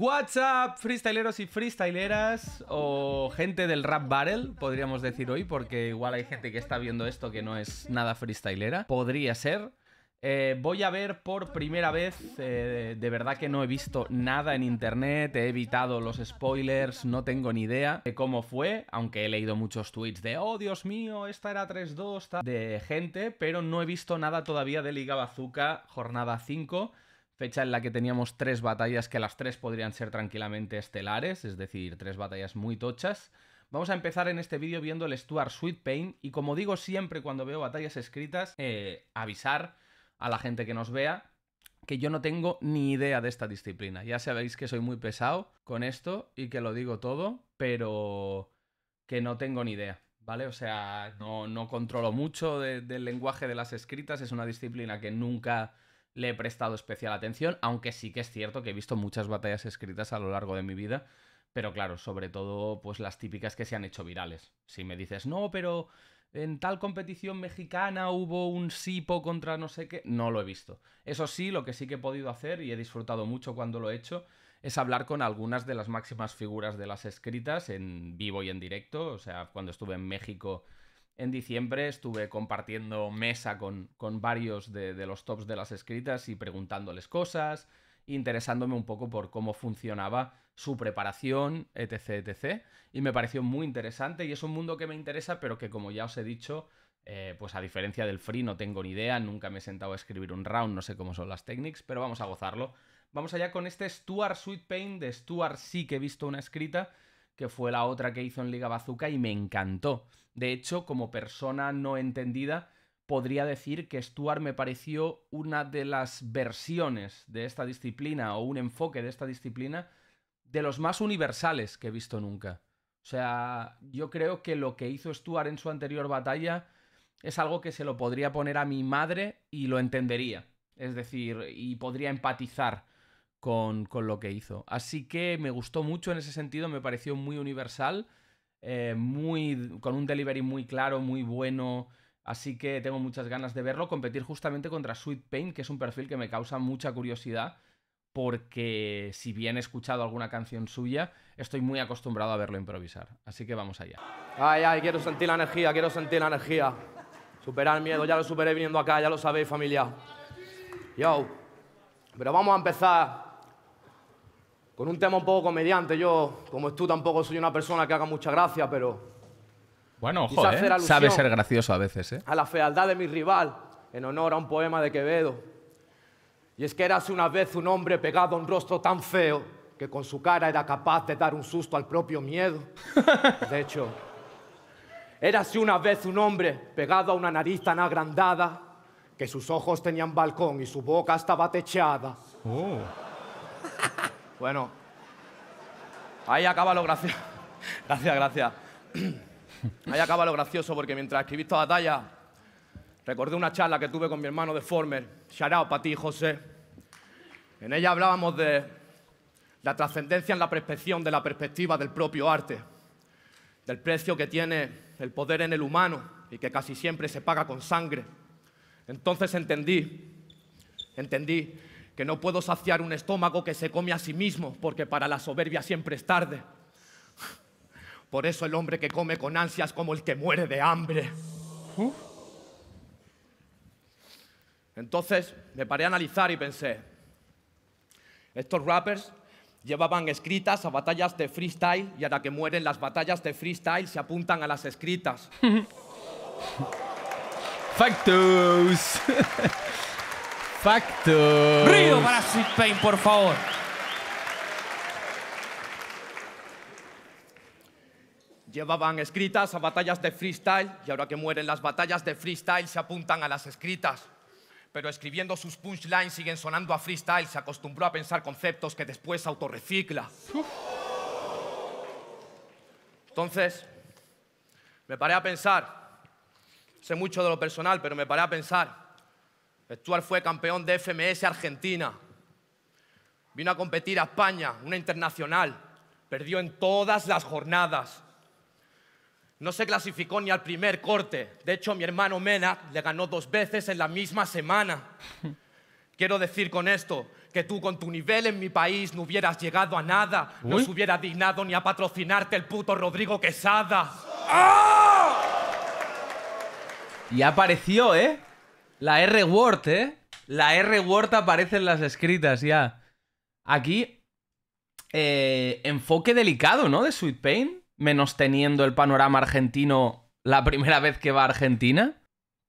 WhatsApp, up, freestyleros y freestyleras, o gente del rap barrel, podríamos decir hoy, porque igual hay gente que está viendo esto que no es nada freestylera. Podría ser. Eh, voy a ver por primera vez, eh, de verdad que no he visto nada en internet, he evitado los spoilers, no tengo ni idea de cómo fue, aunque he leído muchos tweets de, oh Dios mío, esta era 3-2, de gente, pero no he visto nada todavía de Liga Bazooka jornada 5 fecha en la que teníamos tres batallas que las tres podrían ser tranquilamente estelares, es decir, tres batallas muy tochas. Vamos a empezar en este vídeo viendo el Stuart Sweet Pain y como digo siempre cuando veo batallas escritas, eh, avisar a la gente que nos vea que yo no tengo ni idea de esta disciplina. Ya sabéis que soy muy pesado con esto y que lo digo todo, pero que no tengo ni idea, ¿vale? O sea, no, no controlo mucho del lenguaje de las escritas, es una disciplina que nunca le he prestado especial atención, aunque sí que es cierto que he visto muchas batallas escritas a lo largo de mi vida, pero claro, sobre todo pues las típicas que se han hecho virales. Si me dices, no, pero en tal competición mexicana hubo un Sipo contra no sé qué, no lo he visto. Eso sí, lo que sí que he podido hacer y he disfrutado mucho cuando lo he hecho es hablar con algunas de las máximas figuras de las escritas en vivo y en directo. O sea, cuando estuve en México en diciembre estuve compartiendo mesa con, varios de, los tops de las escritas y preguntándoles cosas, interesándome un poco por cómo funcionaba su preparación, etc, etc. Y me pareció muy interesante y es un mundo que me interesa, pero que como ya os he dicho, eh, pues a diferencia del free no tengo ni idea, nunca me he sentado a escribir un round, no sé cómo son las técnicas, pero vamos a gozarlo. Vamos allá con este Stuart Sweet Pain de Stuart sí que he visto una escrita que fue la otra que hizo en Liga Bazooka y me encantó. De hecho, como persona no entendida, podría decir que Stuart me pareció una de las versiones de esta disciplina o un enfoque de esta disciplina de los más universales que he visto nunca. O sea, yo creo que lo que hizo Stuart en su anterior batalla es algo que se lo podría poner a mi madre y lo entendería. Es decir, y podría empatizar con, lo que hizo. Así que me gustó mucho en ese sentido, me pareció muy universal, eh, muy, con un delivery muy claro, muy bueno. Así que tengo muchas ganas de verlo competir justamente contra Sweet Pain, que es un perfil que me causa mucha curiosidad, porque si bien he escuchado alguna canción suya, estoy muy acostumbrado a verlo improvisar. Así que vamos allá. Ay, ay, quiero sentir la energía, quiero sentir la energía. Superar el miedo, ya lo superé viniendo acá, ya lo sabéis, familia. Yo, pero vamos a empezar con un tema un poco comediante. Yo, como tú, tampoco soy una persona que haga mucha gracia, pero. Bueno, joder, sabe ser gracioso a veces, ¿eh? A la fealdad de mi rival, en honor a un poema de Quevedo. Y es que érase una vez un hombre pegado a un rostro tan feo que con su cara era capaz de dar un susto al propio miedo. De hecho, érase una vez un hombre pegado a una nariz tan agrandada que sus ojos tenían balcón y su boca estaba techada. Uh. Bueno, ahí acaba lo gracioso. gracias, gracias. ahí acaba lo gracioso porque mientras escribí a batalla, recordé una charla que tuve con mi hermano de Former, Sharao Patí José. En ella hablábamos de la trascendencia en la perspección de la perspectiva del propio arte, del precio que tiene el poder en el humano y que casi siempre se paga con sangre. Entonces entendí, entendí que no puedo saciar un estómago que se come a sí mismo, porque para la soberbia siempre es tarde. Por eso el hombre que come con ansias como el que muere de hambre. Entonces me paré a analizar y pensé, estos rappers llevaban escritas a batallas de freestyle y ahora que mueren las batallas de freestyle se apuntan a las escritas. Factos. Facto. Río para Sweet Pain, por favor. Llevaban escritas a batallas de freestyle y ahora que mueren las batallas de freestyle se apuntan a las escritas. Pero escribiendo sus punchlines siguen sonando a freestyle, se acostumbró a pensar conceptos que después autorrecicla. Entonces, me paré a pensar, sé mucho de lo personal, pero me paré a pensar Stuart fue campeón de FMS Argentina. Vino a competir a España, una internacional. Perdió en todas las jornadas. No se clasificó ni al primer corte. De hecho, mi hermano Mena le ganó dos veces en la misma semana. Quiero decir con esto que tú con tu nivel en mi país no hubieras llegado a nada. No se hubiera dignado ni a patrocinarte el puto Rodrigo Quesada. ¡Ah! Y apareció, ¿eh? La R-Word, ¿eh? La R-Word aparece en las escritas ya. Aquí, eh, enfoque delicado, ¿no? De Sweet Pain, menos teniendo el panorama argentino la primera vez que va a Argentina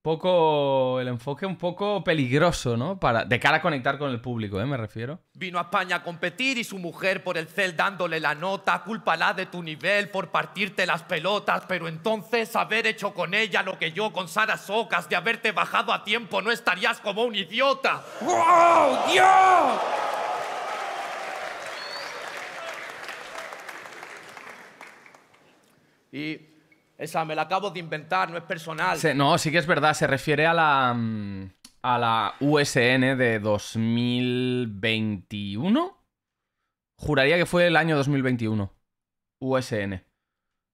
poco el enfoque un poco peligroso, ¿no? Para, de cara a conectar con el público, ¿eh? Me refiero. Vino a España a competir y su mujer por el cel dándole la nota, cúlpala de tu nivel por partirte las pelotas, pero entonces haber hecho con ella lo que yo con Sara Socas, de haberte bajado a tiempo, no estarías como un idiota. ¡Wow, Dios! Y esa me la acabo de inventar, no es personal. no, sí que es verdad, se refiere a la, mm, a la USN de 2021. Juraría que fue el año 2021. USN.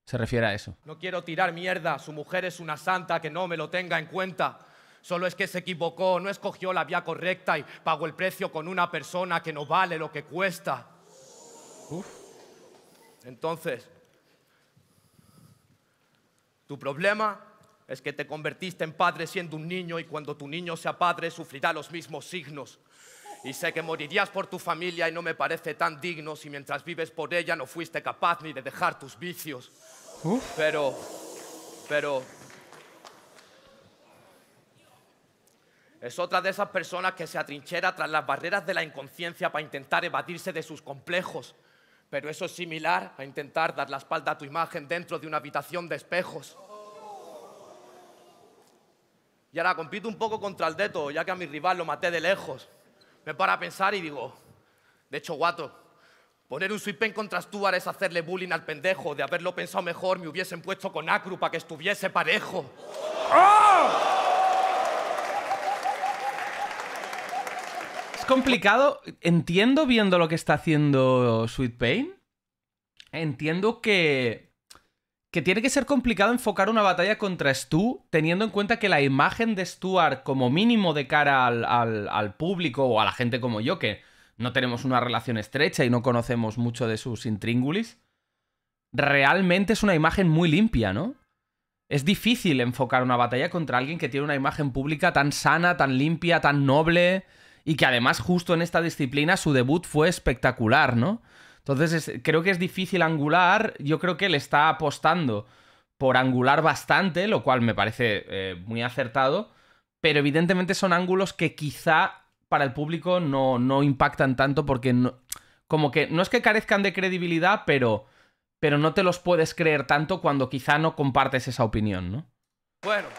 Se refiere a eso. No quiero tirar mierda, su mujer es una santa, que no me lo tenga en cuenta. Solo es que se equivocó, no escogió la vía correcta y pagó el precio con una persona que no vale lo que cuesta. Uf. Entonces, tu problema es que te convertiste en padre siendo un niño y cuando tu niño sea padre sufrirá los mismos signos. Y sé que morirías por tu familia y no me parece tan digno si mientras vives por ella no fuiste capaz ni de dejar tus vicios. Pero, pero... Es otra de esas personas que se atrinchera tras las barreras de la inconsciencia para intentar evadirse de sus complejos. Pero eso es similar a intentar dar la espalda a tu imagen dentro de una habitación de espejos. Y ahora compito un poco contra el Deto, ya que a mi rival lo maté de lejos. Me para a pensar y digo, de hecho, guato, poner un sweep en contra Stuart es hacerle bullying al pendejo. De haberlo pensado mejor, me hubiesen puesto con Acru para que estuviese parejo. ¡Oh! complicado, entiendo viendo lo que está haciendo Sweet Pain, entiendo que, que tiene que ser complicado enfocar una batalla contra Stu, teniendo en cuenta que la imagen de Stuart como mínimo de cara al público o a la gente como yo, que no tenemos una relación estrecha y no conocemos mucho de sus intríngulis, realmente es una imagen muy limpia, ¿no? Es difícil enfocar una batalla contra alguien que tiene una imagen pública tan sana, tan limpia, tan noble, y que además justo en esta disciplina su debut fue espectacular, ¿no? Entonces creo que es difícil angular, yo creo que le está apostando por angular bastante, lo cual me parece eh, muy acertado, pero evidentemente son ángulos que quizá para el público no, no impactan tanto porque no, como que no es que carezcan de credibilidad, pero, pero no te los puedes creer tanto cuando quizá no compartes esa opinión, ¿no? Bueno,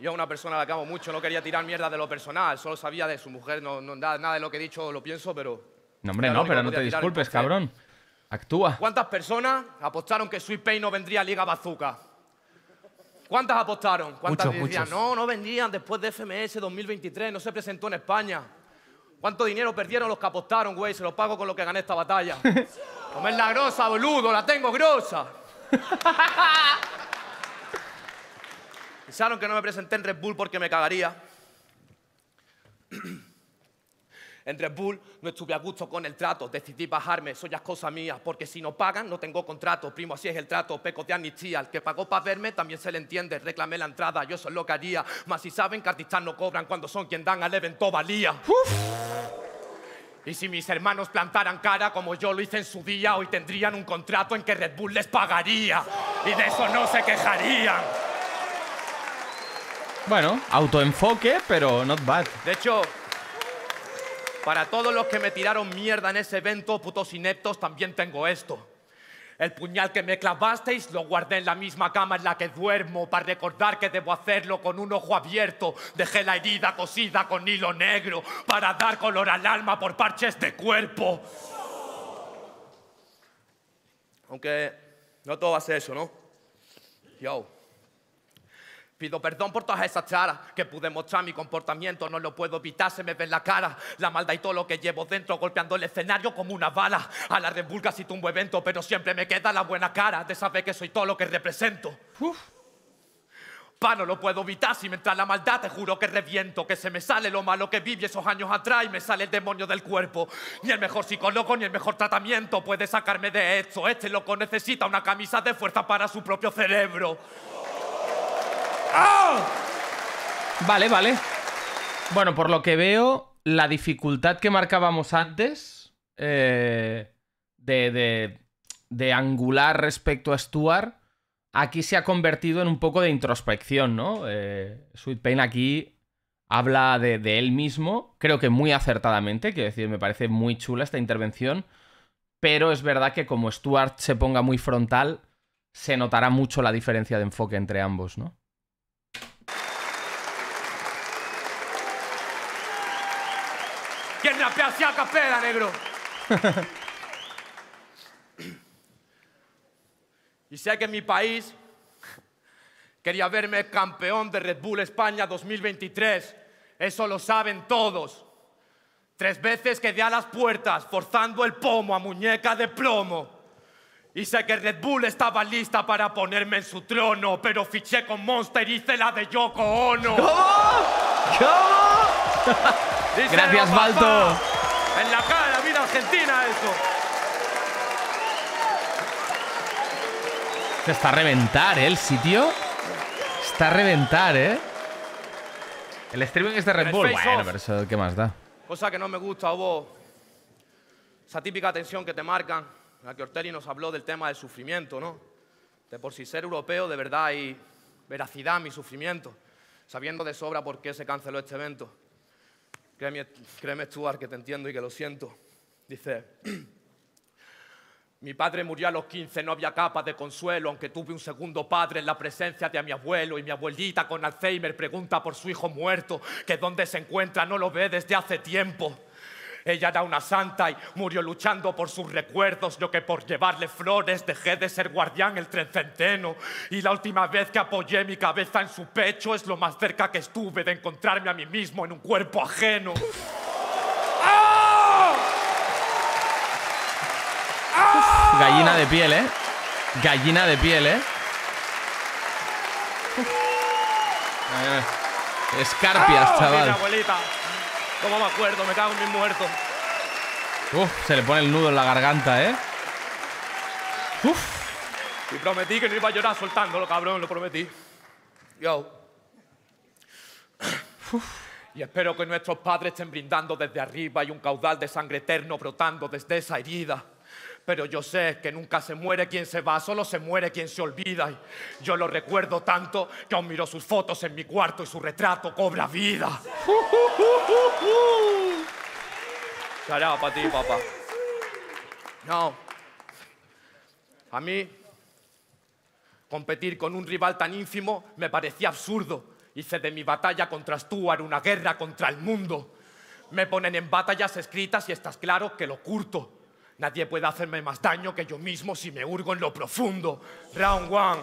Yo a una persona la acabo mucho, no quería tirar mierda de lo personal, solo sabía de su mujer, no, no nada de lo que he dicho lo pienso, pero... No, hombre, no, pero no te disculpes, cabrón. Actúa. ¿Cuántas personas apostaron que Sweet Pay no vendría a Liga Bazooka? ¿Cuántas apostaron? ¿Cuántas decían, no, no vendrían después de FMS 2023, no se presentó en España? ¿Cuánto dinero perdieron los que apostaron, güey? Se los pago con lo que gané esta batalla. Comer la grosa, boludo, la tengo grosa. Pensaron que no me presenté en Red Bull porque me cagaría. En Red Bull no estuve a gusto con el trato, decidí bajarme, eso ya es cosa mía, porque si no pagan no tengo contrato, primo, así es el trato, peco de amnistía, el que pagó para verme también se le entiende, reclamé la entrada, yo eso es lo que haría, mas si saben que artistas no cobran cuando son quien dan al evento valía. Y si mis hermanos plantaran cara como yo lo hice en su día, hoy tendrían un contrato en que Red Bull les pagaría y de eso no se quejarían. Bueno, autoenfoque, pero not bad. De hecho, para todos los que me tiraron mierda en ese evento, putos ineptos, también tengo esto. El puñal que me clavasteis lo guardé en la misma cama en la que duermo para recordar que debo hacerlo con un ojo abierto. Dejé la herida cosida con hilo negro para dar color al alma por parches de cuerpo. Aunque no todo va eso, ¿no? Yo. Pido perdón por todas esas charas que pude mostrar mi comportamiento, no lo puedo evitar, se me ve en la cara. La maldad y todo lo que llevo dentro, golpeando el escenario como una bala. A la revulga si tumbo evento, pero siempre me queda la buena cara de saber que soy todo lo que represento. Uf. Pa, no lo puedo evitar, si me entra la maldad te juro que reviento, que se me sale lo malo que viví esos años atrás y me sale el demonio del cuerpo. Ni el mejor psicólogo ni el mejor tratamiento puede sacarme de esto. Este loco necesita una camisa de fuerza para su propio cerebro. ¡Ah! Vale, vale. Bueno, por lo que veo, la dificultad que marcábamos antes eh, de, angular respecto a Stuart, aquí se ha convertido en un poco de introspección, ¿no? Eh, Sweet Pain aquí habla de, de, él mismo, creo que muy acertadamente, quiero decir, me parece muy chula esta intervención, pero es verdad que como Stuart se ponga muy frontal, se notará mucho la diferencia de enfoque entre ambos, ¿no? rapear así negro. y sé que en mi país quería verme campeón de Red Bull España 2023. Eso lo saben todos. Tres veces quedé a las puertas forzando el pomo a muñeca de plomo. Y sé que Red Bull estaba lista para ponerme en su trono, pero fiché con Monster y hice la de Yoko Ono. ¿Cómo? ¿Cómo? Gracias, Balto. En la cara, vida Argentina eso. Se está a reventar, ¿eh? El sitio. Está a reventar, ¿eh? El streaming es de Red Bull. pero ¿qué más da? Cosa que no me gusta a vos. Esa típica tensión que te marcan. La que Ortelli nos habló del tema del sufrimiento, ¿no? De por si ser europeo de verdad y veracidad mi sufrimiento, sabiendo de sobra por qué se canceló este evento. Créeme, créeme Stuart, que te entiendo y que lo siento. Dice, mi padre murió a los 15, no había capa de consuelo, aunque tuve un segundo padre en la presencia de mi abuelo y mi abuelita con Alzheimer pregunta por su hijo muerto, que dónde se encuentra no lo ve desde hace tiempo. Ella era una santa y murió luchando por sus recuerdos. Yo que por llevarle flores dejé de ser guardián el trencenteno. Y la última vez que apoyé mi cabeza en su pecho es lo más cerca que estuve de encontrarme a mí mismo en un cuerpo ajeno. ¡Ah! ¡Ah! Gallina de piel, ¿eh? Gallina de piel, ¿eh? ¡Ah! eh escarpias, chaval. abuelita. ¿Cómo me acuerdo? Me cago en mis muertos. Uf, se le pone el nudo en la garganta, ¿eh? Uf. Y prometí que no iba a llorar soltándolo, cabrón, lo prometí. Yo. Y espero que nuestros padres estén brindando desde arriba y un caudal de sangre eterno brotando desde esa herida. Pero yo sé que nunca se muere quien se va, solo se muere quien se olvida. Y yo lo recuerdo tanto que aún miro sus fotos en mi cuarto y su retrato cobra vida. Chará, para ti, papá. No. A mí, competir con un rival tan ínfimo me parecía absurdo. Hice de mi batalla contra Stuart una guerra contra el mundo. Me ponen en batallas escritas y estás claro que lo curto. Nadie puede hacerme más daño que yo mismo si me hurgo en lo profundo. Round one.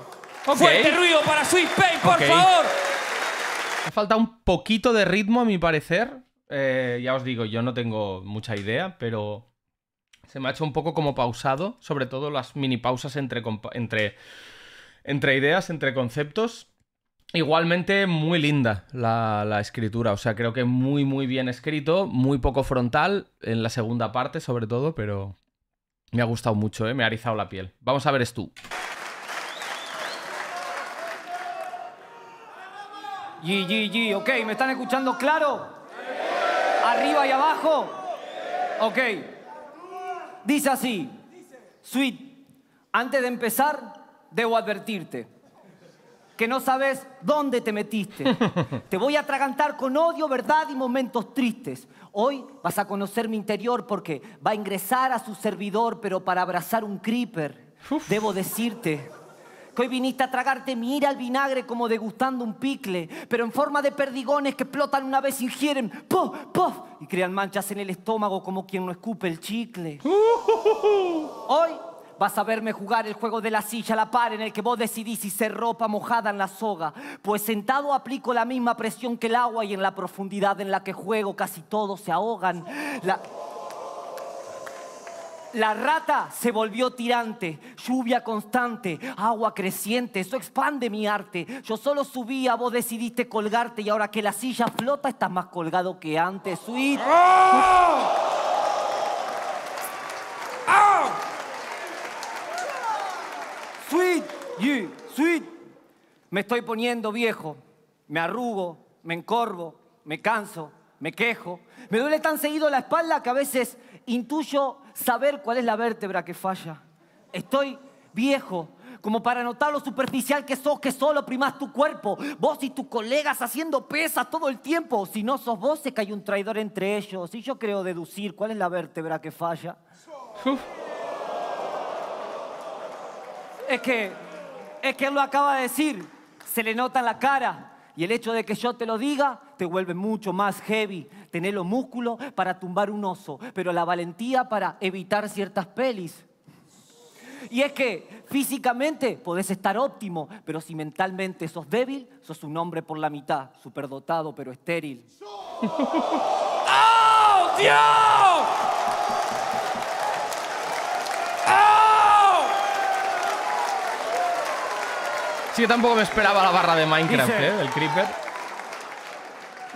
Fuerte ruido para Sweet Pain, por favor. Me falta un poquito de ritmo, a mi parecer. Eh, ya os digo, yo no tengo mucha idea, pero se me ha hecho un poco como pausado, sobre todo las mini pausas entre, entre, entre ideas, entre conceptos. Igualmente muy linda la, la, escritura, o sea, creo que muy, muy bien escrito, muy poco frontal en la segunda parte sobre todo, pero, me ha gustado mucho, ¿eh? me ha rizado la piel. Vamos a ver, es tú. y, ok, ¿me están escuchando claro? ¿Arriba y abajo? Ok. Dice así, Sweet, antes de empezar, debo advertirte que no sabes dónde te metiste. Te voy a atragantar con odio, verdad y momentos tristes. Hoy vas a conocer mi interior porque va a ingresar a su servidor, pero para abrazar un creeper, debo decirte que hoy viniste a tragarte mi ira al vinagre como degustando un picle, pero en forma de perdigones que explotan una vez ingieren, ¡puf, Y crean manchas en el estómago como quien no escupe el chicle. ¡Uh! Hoy Vas a verme jugar el juego de la silla a la par en el que vos decidís si ser ropa mojada en la soga, pues sentado aplico la misma presión que el agua y en la profundidad en la que juego casi todos se ahogan. La... rata se volvió tirante, lluvia constante, agua creciente, eso expande mi arte. Yo solo subía, vos decidiste colgarte y ahora que la silla flota estás más colgado que antes. Sweet. ¡Ah! ¡Ah! Me estoy poniendo viejo, me arrugo, me encorvo, me canso, me quejo. Me duele tan seguido la espalda que a veces intuyo saber cuál es la vértebra que falla. Estoy viejo, como para notar lo superficial que sos, que solo primas tu cuerpo, vos y tus colegas haciendo pesas todo el tiempo. Si no sos vos, es que hay un traidor entre ellos. Y yo creo deducir cuál es la vértebra que falla. Es que, es que él lo acaba de decir, se le nota en la cara. Y el hecho de que yo te lo diga te vuelve mucho más heavy. Tener los músculos para tumbar un oso, pero la valentía para evitar ciertas pelis. Y es que físicamente podés estar óptimo, pero si mentalmente sos débil, sos un hombre por la mitad, superdotado pero estéril. ¡Oh, Dios! yo tampoco me esperaba la barra de Minecraft, ¿eh? El Creeper.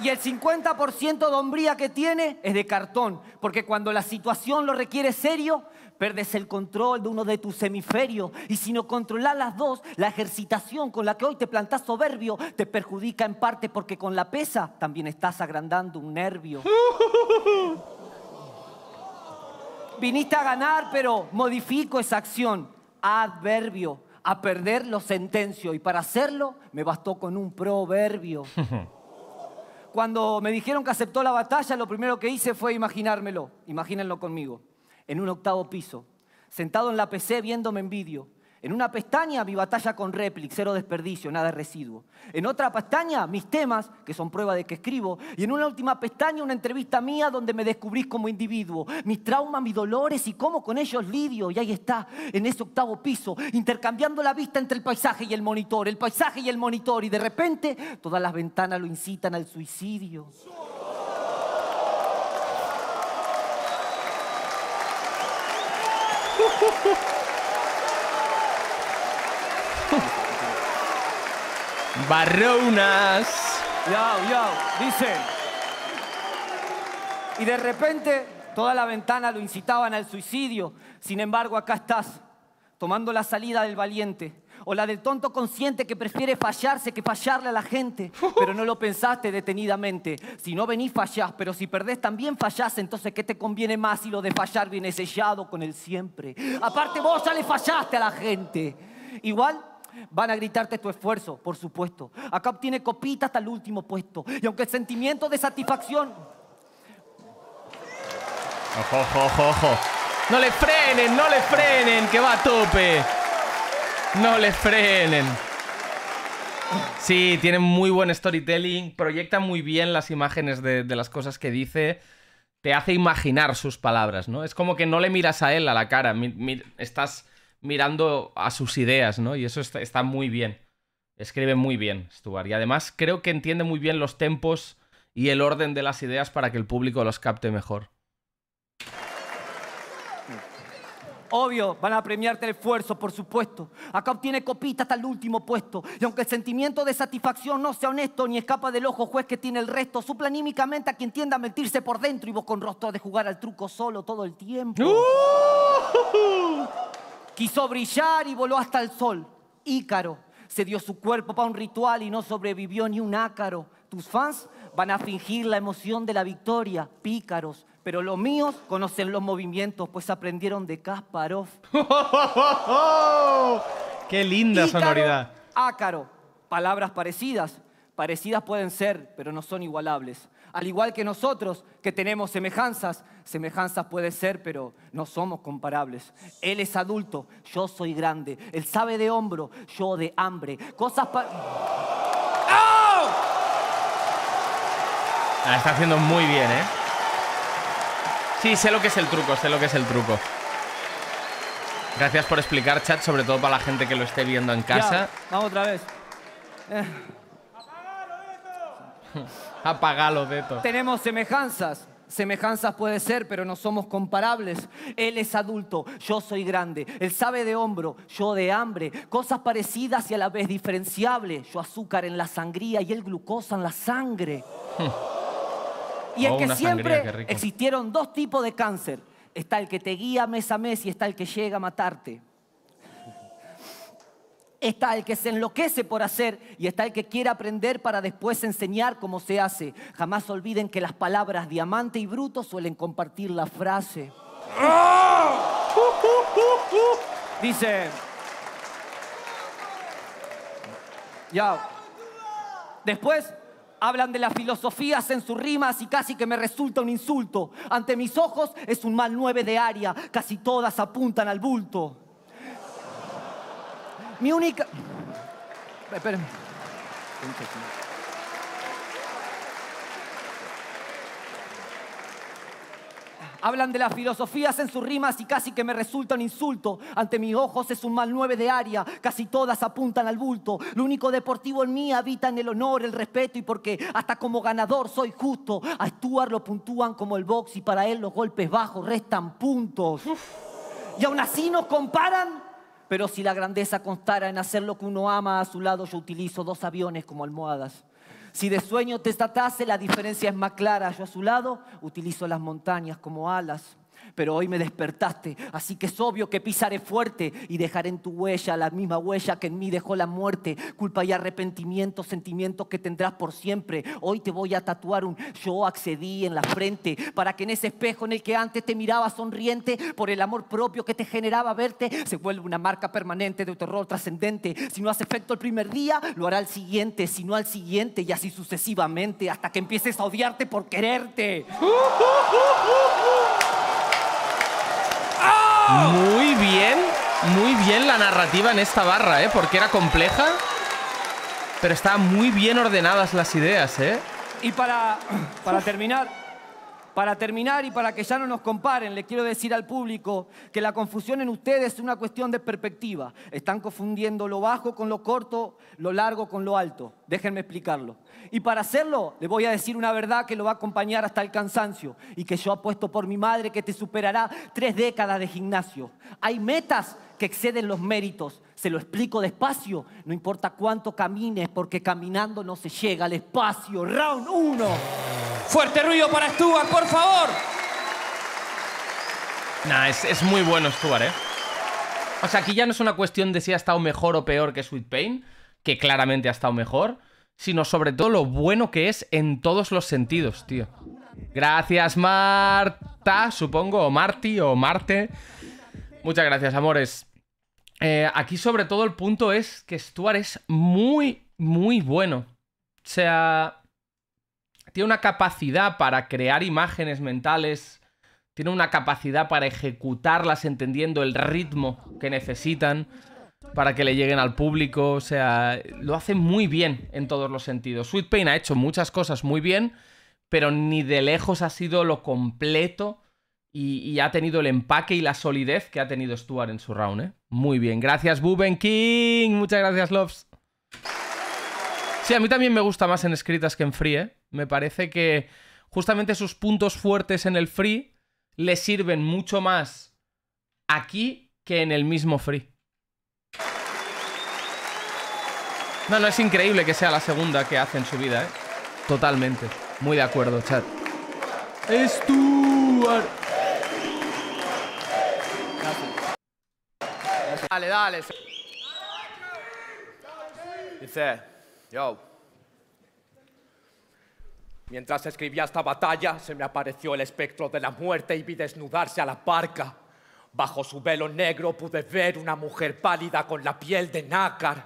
Y el 50% de hombría que tiene es de cartón, porque cuando la situación lo requiere serio, perdes el control de uno de tus hemisferios. Y si no controlas las dos, la ejercitación con la que hoy te plantas soberbio te perjudica en parte porque con la pesa también estás agrandando un nervio. Viniste a ganar, pero modifico esa acción. Adverbio a perder los sentencio y para hacerlo me bastó con un proverbio. Cuando me dijeron que aceptó la batalla, lo primero que hice fue imaginármelo, imagínenlo conmigo, en un octavo piso, sentado en la PC viéndome en vídeo en una pestaña mi batalla con réplica, cero desperdicio, nada de residuo. En otra pestaña mis temas, que son prueba de que escribo. Y en una última pestaña una entrevista mía donde me descubrís como individuo. Mis traumas, mis dolores y cómo con ellos lidio. Y ahí está, en ese octavo piso, intercambiando la vista entre el paisaje y el monitor, el paisaje y el monitor. Y de repente todas las ventanas lo incitan al suicidio. Barronas. Yao, yao, dice. Y de repente toda la ventana lo incitaban al suicidio. Sin embargo, acá estás, tomando la salida del valiente. O la del tonto consciente que prefiere fallarse que fallarle a la gente. Pero no lo pensaste detenidamente. Si no venís, fallás. Pero si perdés, también fallás. Entonces, ¿qué te conviene más si lo de fallar viene sellado con el siempre? Aparte, vos ya le fallaste a la gente. Igual Van a gritarte tu esfuerzo, por supuesto. Acá obtiene copita hasta el último puesto. Y aunque el sentimiento de satisfacción... Ojo, ojo, ojo. No le frenen, no le frenen, que va a tope. No le frenen. Sí, tiene muy buen storytelling, proyecta muy bien las imágenes de, las cosas que dice, te hace imaginar sus palabras, ¿no? Es como que no le miras a él a la cara, estás mirando a sus ideas, ¿no? Y eso está, muy bien. Escribe muy bien Stuart. Y además creo que entiende muy bien los tempos y el orden de las ideas para que el público los capte mejor. Obvio, van a premiarte el esfuerzo, por supuesto. Acá obtiene copita hasta el último puesto. Y aunque el sentimiento de satisfacción no sea honesto ni escapa del ojo juez que tiene el resto, supla anímicamente a quien tienda a mentirse por dentro y vos con rostro de jugar al truco solo todo el tiempo. ¡Uh! Quiso brillar y voló hasta el sol. Ícaro se dio su cuerpo para un ritual y no sobrevivió ni un ácaro. Tus fans van a fingir la emoción de la victoria, pícaros. Pero los míos conocen los movimientos, pues aprendieron de Kasparov. ¡Qué linda sonoridad! Ácaro, palabras parecidas. Parecidas pueden ser, pero no son igualables al igual que nosotros que tenemos semejanzas. Semejanzas puede ser, pero no somos comparables. Él es adulto, yo soy grande. Él sabe de hombro, yo de hambre. Cosas para... ¡Oh! Ah, está haciendo muy bien, ¿eh? Sí, sé lo que es el truco, sé lo que es el truco. Gracias por explicar, chat, sobre todo para la gente que lo esté viendo en casa. Ya, vamos otra vez. Eh. Apagalo, todo. Tenemos semejanzas. Semejanzas puede ser, pero no somos comparables. Él es adulto, yo soy grande. Él sabe de hombro, yo de hambre. Cosas parecidas y a la vez diferenciables. Yo azúcar en la sangría y él glucosa en la sangre. Hmm. y es oh, que siempre existieron dos tipos de cáncer. Está el que te guía mes a mes y está el que llega a matarte. Está el que se enloquece por hacer y está el que quiere aprender para después enseñar cómo se hace. Jamás olviden que las palabras diamante y bruto suelen compartir la frase. Dice... Ya. Después hablan de las filosofías en sus rimas y casi que me resulta un insulto. Ante mis ojos es un mal nueve de área, casi todas apuntan al bulto. Mi única... Espérenme. Hablan de las filosofías en sus rimas y casi que me resulta un insulto. Ante mis ojos es un mal nueve de área, casi todas apuntan al bulto. Lo único deportivo en mí habita en el honor, el respeto y porque hasta como ganador soy justo. A Stuart lo puntúan como el box y para él los golpes bajos restan puntos. Y aún así nos comparan pero si la grandeza constara en hacer lo que uno ama, a su lado yo utilizo dos aviones como almohadas. Si de sueño te tratase, la diferencia es más clara. Yo a su lado utilizo las montañas como alas pero hoy me despertaste, así que es obvio que pisaré fuerte y dejaré en tu huella la misma huella que en mí dejó la muerte, culpa y arrepentimiento, sentimientos que tendrás por siempre. Hoy te voy a tatuar un yo accedí en la frente para que en ese espejo en el que antes te miraba sonriente por el amor propio que te generaba verte, se vuelve una marca permanente de terror trascendente. Si no hace efecto el primer día, lo hará al siguiente, si no al siguiente y así sucesivamente hasta que empieces a odiarte por quererte. uh, uh, muy bien, muy bien la narrativa en esta barra, ¿eh? Porque era compleja, pero estaban muy bien ordenadas las ideas, ¿eh? Y para, para terminar, para terminar y para que ya no nos comparen, le quiero decir al público que la confusión en ustedes es una cuestión de perspectiva. Están confundiendo lo bajo con lo corto, lo largo con lo alto. Déjenme explicarlo. Y para hacerlo, le voy a decir una verdad que lo va a acompañar hasta el cansancio y que yo apuesto por mi madre que te superará tres décadas de gimnasio. Hay metas que exceden los méritos. Se lo explico despacio. No importa cuánto camines, porque caminando no se llega al espacio. Round 1. Fuerte ruido para Stuart, por favor. Nah, es, muy bueno Stuart, ¿eh? O sea, aquí ya no es una cuestión de si ha estado mejor o peor que Sweet Pain, que claramente ha estado mejor, sino sobre todo lo bueno que es en todos los sentidos, tío. Gracias, Marta, supongo, o Marti, o Marte. Muchas gracias, amores. Eh, aquí sobre todo el punto es que Stuart es muy, muy bueno. O sea, tiene una capacidad para crear imágenes mentales, tiene una capacidad para ejecutarlas entendiendo el ritmo que necesitan para que le lleguen al público, o sea, lo hace muy bien en todos los sentidos. Sweet Pain ha hecho muchas cosas muy bien, pero ni de lejos ha sido lo completo y, ha tenido el empaque y la solidez que ha tenido Stuart en su round, ¿eh? Muy bien, gracias Buben King, muchas gracias Loves. Sí, a mí también me gusta más en escritas que en free, ¿eh? Me parece que justamente sus puntos fuertes en el free le sirven mucho más aquí que en el mismo free. No, no, es increíble que sea la segunda que hace en su vida, ¿eh? Totalmente. Muy de acuerdo, chat. Stuart. Dale, dale. Dice, yo. Mientras escribía esta batalla, se me apareció el espectro de la muerte y vi desnudarse a la parca. Bajo su velo negro pude ver una mujer pálida con la piel de nácar.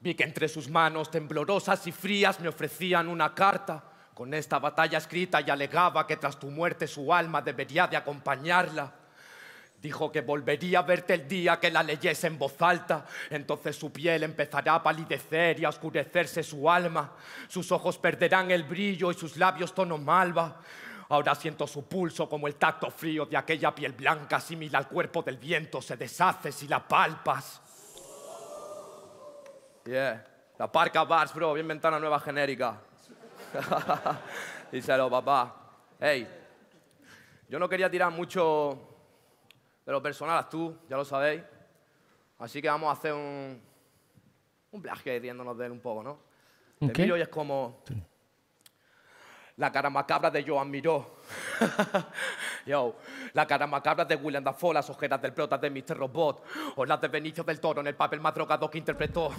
Vi que entre sus manos temblorosas y frías me ofrecían una carta con esta batalla escrita y alegaba que tras tu muerte su alma debería de acompañarla. Dijo que volvería a verte el día que la leyese en voz alta. Entonces su piel empezará a palidecer y a oscurecerse su alma. Sus ojos perderán el brillo y sus labios tono malva. Ahora siento su pulso como el tacto frío de aquella piel blanca, similar al cuerpo del viento. Se deshace si la palpas. Yeah. La parca Bars, bro. Bien ventana nueva genérica. Díselo, papá. Hey, yo no quería tirar mucho de lo personal tú, ya lo sabéis. Así que vamos a hacer un, un viaje riéndonos de él un poco, ¿no? El vídeo es como, la cara macabra de Joan Miró. Yo, la cara macabra de William Dafoe, las ojeras del prota de Mr. Robot, o las de Benicio del Toro en el papel más drogado que interpretó.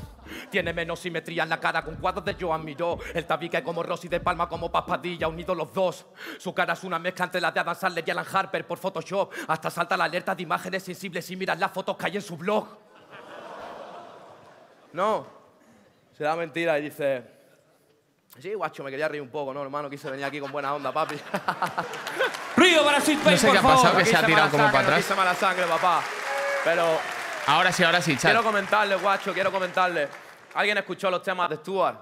Tiene menos simetría en la cara con cuadros de Joan Miró, el tabique como Rosy de Palma como Paspadilla, unido los dos. Su cara es una mezcla entre la de Adam Sandler y Alan Harper por Photoshop, hasta salta la alerta de imágenes sensibles y miras las fotos que hay en su blog. No, será mentira y dice... Sí, guacho, me quería reír un poco, ¿no, hermano? Quise venir aquí con buena onda, papi. Río para Sweet Pain, No sé qué ha pasado, que se ha tirado como para atrás. Se No mala sangre, papá. Pero Ahora sí, ahora sí, chaval. quiero comentarle, guacho, quiero comentarle. ¿Alguien escuchó los temas de Stuart?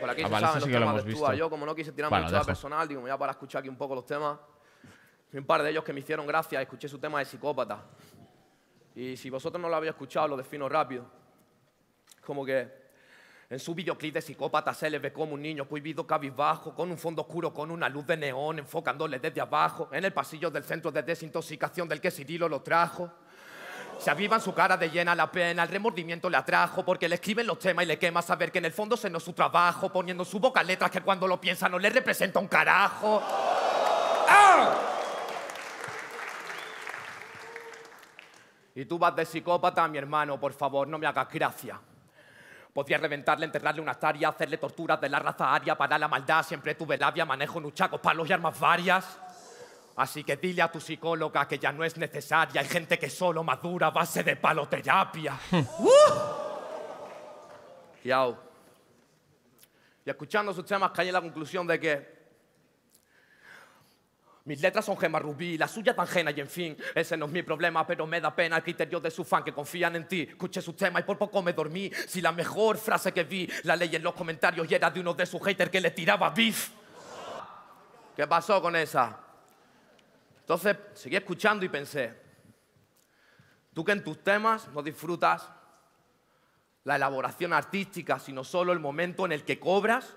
Por aquí Ah, saben los temas de Stuart. Yo, como no quise tirar mucho a personal, digo, ya para escuchar aquí un poco los temas. un par de ellos que me hicieron gracia. Escuché su tema de Psicópata. Y si vosotros no lo habéis escuchado, lo defino rápido. Como que en su videoclip de psicópata se le ve como un niño cohibido cabizbajo, con un fondo oscuro, con una luz de neón, enfocándole desde abajo, en el pasillo del centro de desintoxicación del que Cirilo lo trajo. Se aviva en su cara de llena la pena, el remordimiento le atrajo, porque le escriben los temas y le quema saber que en el fondo se no su trabajo, poniendo su boca letras que cuando lo piensa no le representa un carajo. ¡Ah! Y tú vas de psicópata, mi hermano, por favor, no me hagas gracia. Podría reventarle, enterrarle una taria, hacerle torturas de la raza aria para la maldad. Siempre tuve labia, manejo nuchacos, palos y armas varias. Así que dile a tu psicóloga que ya no es necesaria. Hay gente que solo madura a base de paloterapia. uh! Yao. Y escuchando sus temas caí en la conclusión de que mis letras son gemas Rubí, la suya tan y en fin, ese no es mi problema, pero me da pena el criterio de su fan que confían en ti. Escuché sus temas y por poco me dormí. Si la mejor frase que vi la leí en los comentarios y era de uno de sus haters que le tiraba beef. ¿Qué pasó con esa? Entonces seguí escuchando y pensé, tú que en tus temas no disfrutas la elaboración artística, sino solo el momento en el que cobras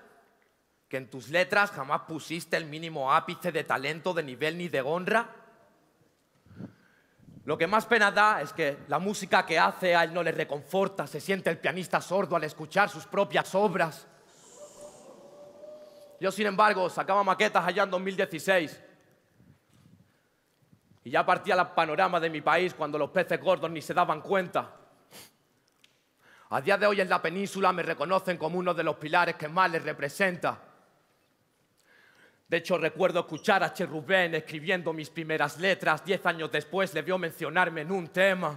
que en tus letras jamás pusiste el mínimo ápice de talento, de nivel ni de honra. Lo que más pena da es que la música que hace a él no le reconforta, se siente el pianista sordo al escuchar sus propias obras. Yo, sin embargo, sacaba maquetas allá en 2016 y ya partía la panorama de mi país cuando los peces gordos ni se daban cuenta. A día de hoy en la península me reconocen como uno de los pilares que más les representa. De hecho, recuerdo escuchar a Che Rubén escribiendo mis primeras letras. Diez años después le vio mencionarme en un tema.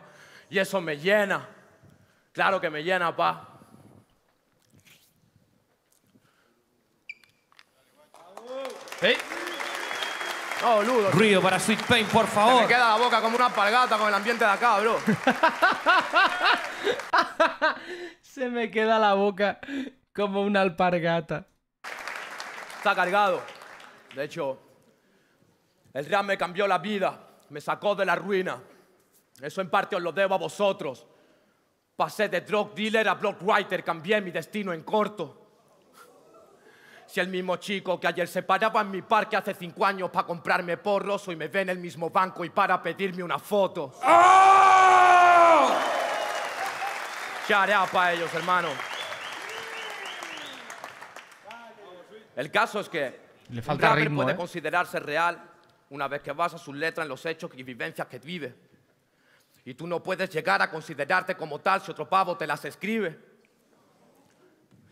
Y eso me llena. Claro que me llena, pa. ¿Sí? Ruido para Sweet Pain, por favor. Se me queda la boca como una alpargata con el ambiente de acá, bro. Se me queda la boca como una alpargata. Está cargado. De hecho, el rap me cambió la vida, me sacó de la ruina. Eso en parte os lo debo a vosotros. Pasé de drug dealer a block writer, cambié mi destino en corto. Si el mismo chico que ayer se paraba en mi parque hace cinco años para comprarme porros, hoy me ve en el mismo banco y para pedirme una foto. ¡Oh! ¿Qué para ellos, hermano? El caso es que le falta un ritmo, puede ¿eh? considerarse real una vez que basa sus letras en los hechos y vivencias que vive. Y tú no puedes llegar a considerarte como tal si otro pavo te las escribe.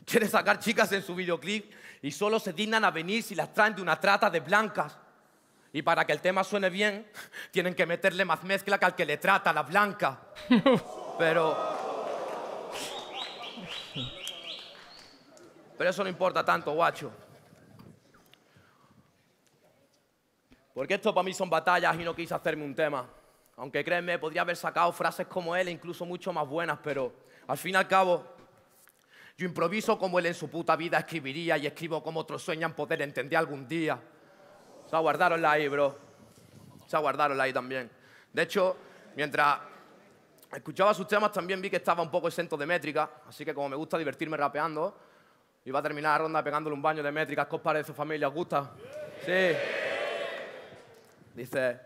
Quiere sacar chicas en su videoclip y solo se dignan a venir si las traen de una trata de blancas. Y para que el tema suene bien, tienen que meterle más mezcla que al que le trata la blanca. Pero. Pero eso no importa tanto, guacho. Porque esto para mí son batallas y no quise hacerme un tema. Aunque créeme, podría haber sacado frases como él e incluso mucho más buenas, pero al fin y al cabo, yo improviso como él en su puta vida escribiría y escribo como otros sueñan poder entender algún día. O sea, la ahí, bro. O sea, la ahí también. De hecho, mientras escuchaba sus temas también vi que estaba un poco exento de métrica, así que como me gusta divertirme rapeando, iba a terminar la ronda pegándole un baño de métricas, para de su familia, ¿os gusta? Sí. Dice,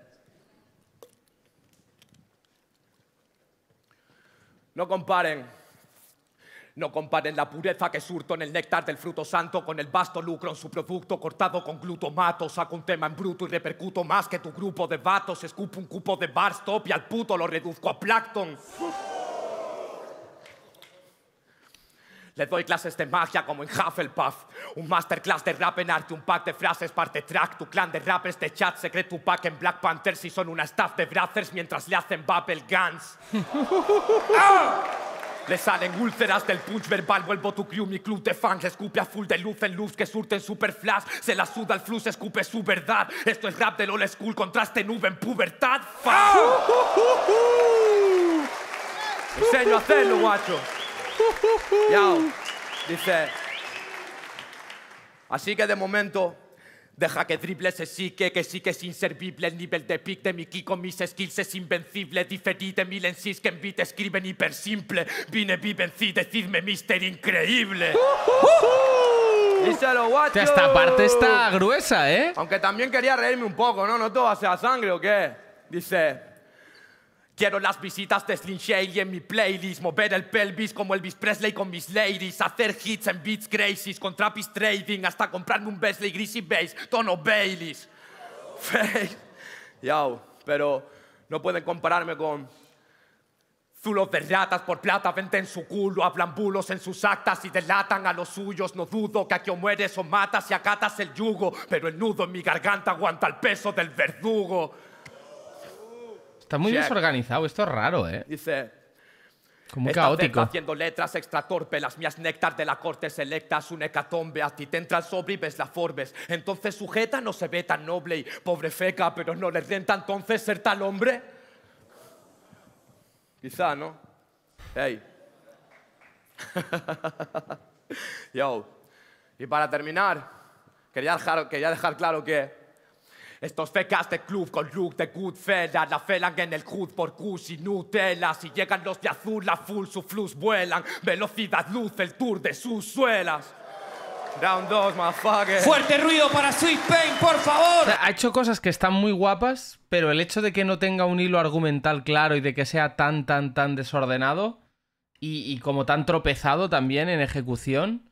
no comparen. No comparen la pureza que surto en el néctar del fruto santo con el vasto lucro en su producto cortado con glutomato. Saco un tema en bruto y repercuto más que tu grupo de vatos. Escupo un cupo de barstop y al puto lo reduzco a plancton. Le doy clases de magia como en Hufflepuff Un masterclass de rap en arte, un pack de frases, parte track Tu clan de rappers de chat, secreto pack en Black Panthers y son una staff de brothers mientras le hacen bubble Guns ¡Ah! Le salen úlceras del punch verbal, vuelvo tu crew, mi club de fans Escupe a full de luz en luz que surten super flash Se la suda al flux, escupe su verdad Esto es rap del old school, contraste nube en pubertad ¡Ah! Enseño a hacerlo, guacho Yao, dice. Así que de momento, deja que triple se sí que, sí que es inservible. El nivel de pic de mi kiko, mis skills es invencible. diferite milensis, mil que en beat escriben hiper simple. Vine, sí decidme, mister increíble. Díselo, guacho. Esta parte está gruesa, ¿eh? Aunque también quería reírme un poco, ¿no? ¿No todo hace sangre o qué? Dice. Quiero las visitas de Slim Shady en mi playlist, mover el pelvis como Elvis Presley con mis ladies, hacer hits en beats crazies, con Trappist trading, hasta comprarme un Besley Greasy base, Tono Baileys. Face. Yo, pero no pueden compararme con Zulos de ratas por plata venden en su culo, hablan bulos en sus actas y delatan a los suyos. No dudo que aquí o mueres o matas y acatas el yugo, pero el nudo en mi garganta aguanta el peso del verdugo. Está muy desorganizado, esto es raro, ¿eh? Dice, como Esta caótico. haciendo letras extra extratorpe, las mías néctar de la corte selectas, un hecatombe, a ti te entra sobre y ves la forbes. Entonces sujeta no se ve tan noble y pobre feca, pero no le renta entonces ser tal hombre. Quizá, ¿no? Hey. Yo. Y para terminar, quería dejar, quería dejar claro que estos fecas de club con look de good fella La felan en el hood por kush y Nutella Si llegan los de azul la full su flus vuelan Velocidad luz el tour de sus suelas Round 2, motherfucker. Fuerte ruido para Sweet Pain, por favor. Ha hecho cosas que están muy guapas, pero el hecho de que no tenga un hilo argumental claro y de que sea tan, tan, tan desordenado y, y como tan tropezado también en ejecución,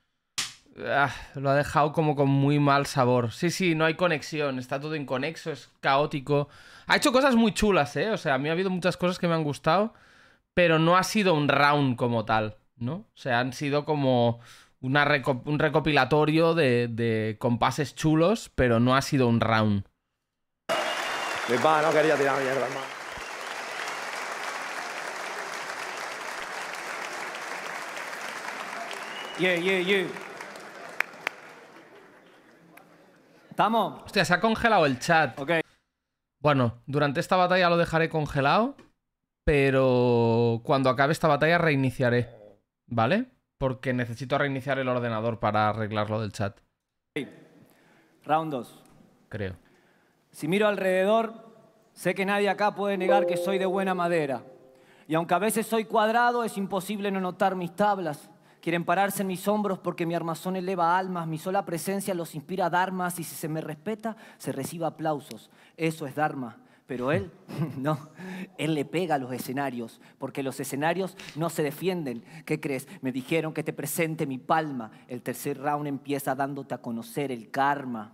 Ah, lo ha dejado como con muy mal sabor. Sí, sí, no hay conexión, está todo inconexo, es caótico. Ha hecho cosas muy chulas, ¿eh? O sea, a mí ha habido muchas cosas que me han gustado, pero no ha sido un round como tal, ¿no? O sea, han sido como un recopilatorio de, compases chulos, pero no ha sido un round. no quería tirar ¿Estamos? Hostia, se ha congelado el chat. Bueno, durante esta batalla lo dejaré congelado, pero cuando acabe esta batalla reiniciaré, ¿vale? Porque necesito reiniciar el ordenador para arreglarlo del chat. Round 2. Creo. Si miro alrededor, sé que nadie acá puede negar que soy de buena madera. Y aunque a veces soy cuadrado, es imposible no notar mis tablas. Quieren pararse en mis hombros porque mi armazón eleva almas, mi sola presencia los inspira a dar y si se me respeta, se recibe aplausos. Eso es Dharma. Pero él, no, él le pega a los escenarios, porque los escenarios no se defienden. ¿Qué crees? Me dijeron que te presente mi palma. El tercer round empieza dándote a conocer el karma.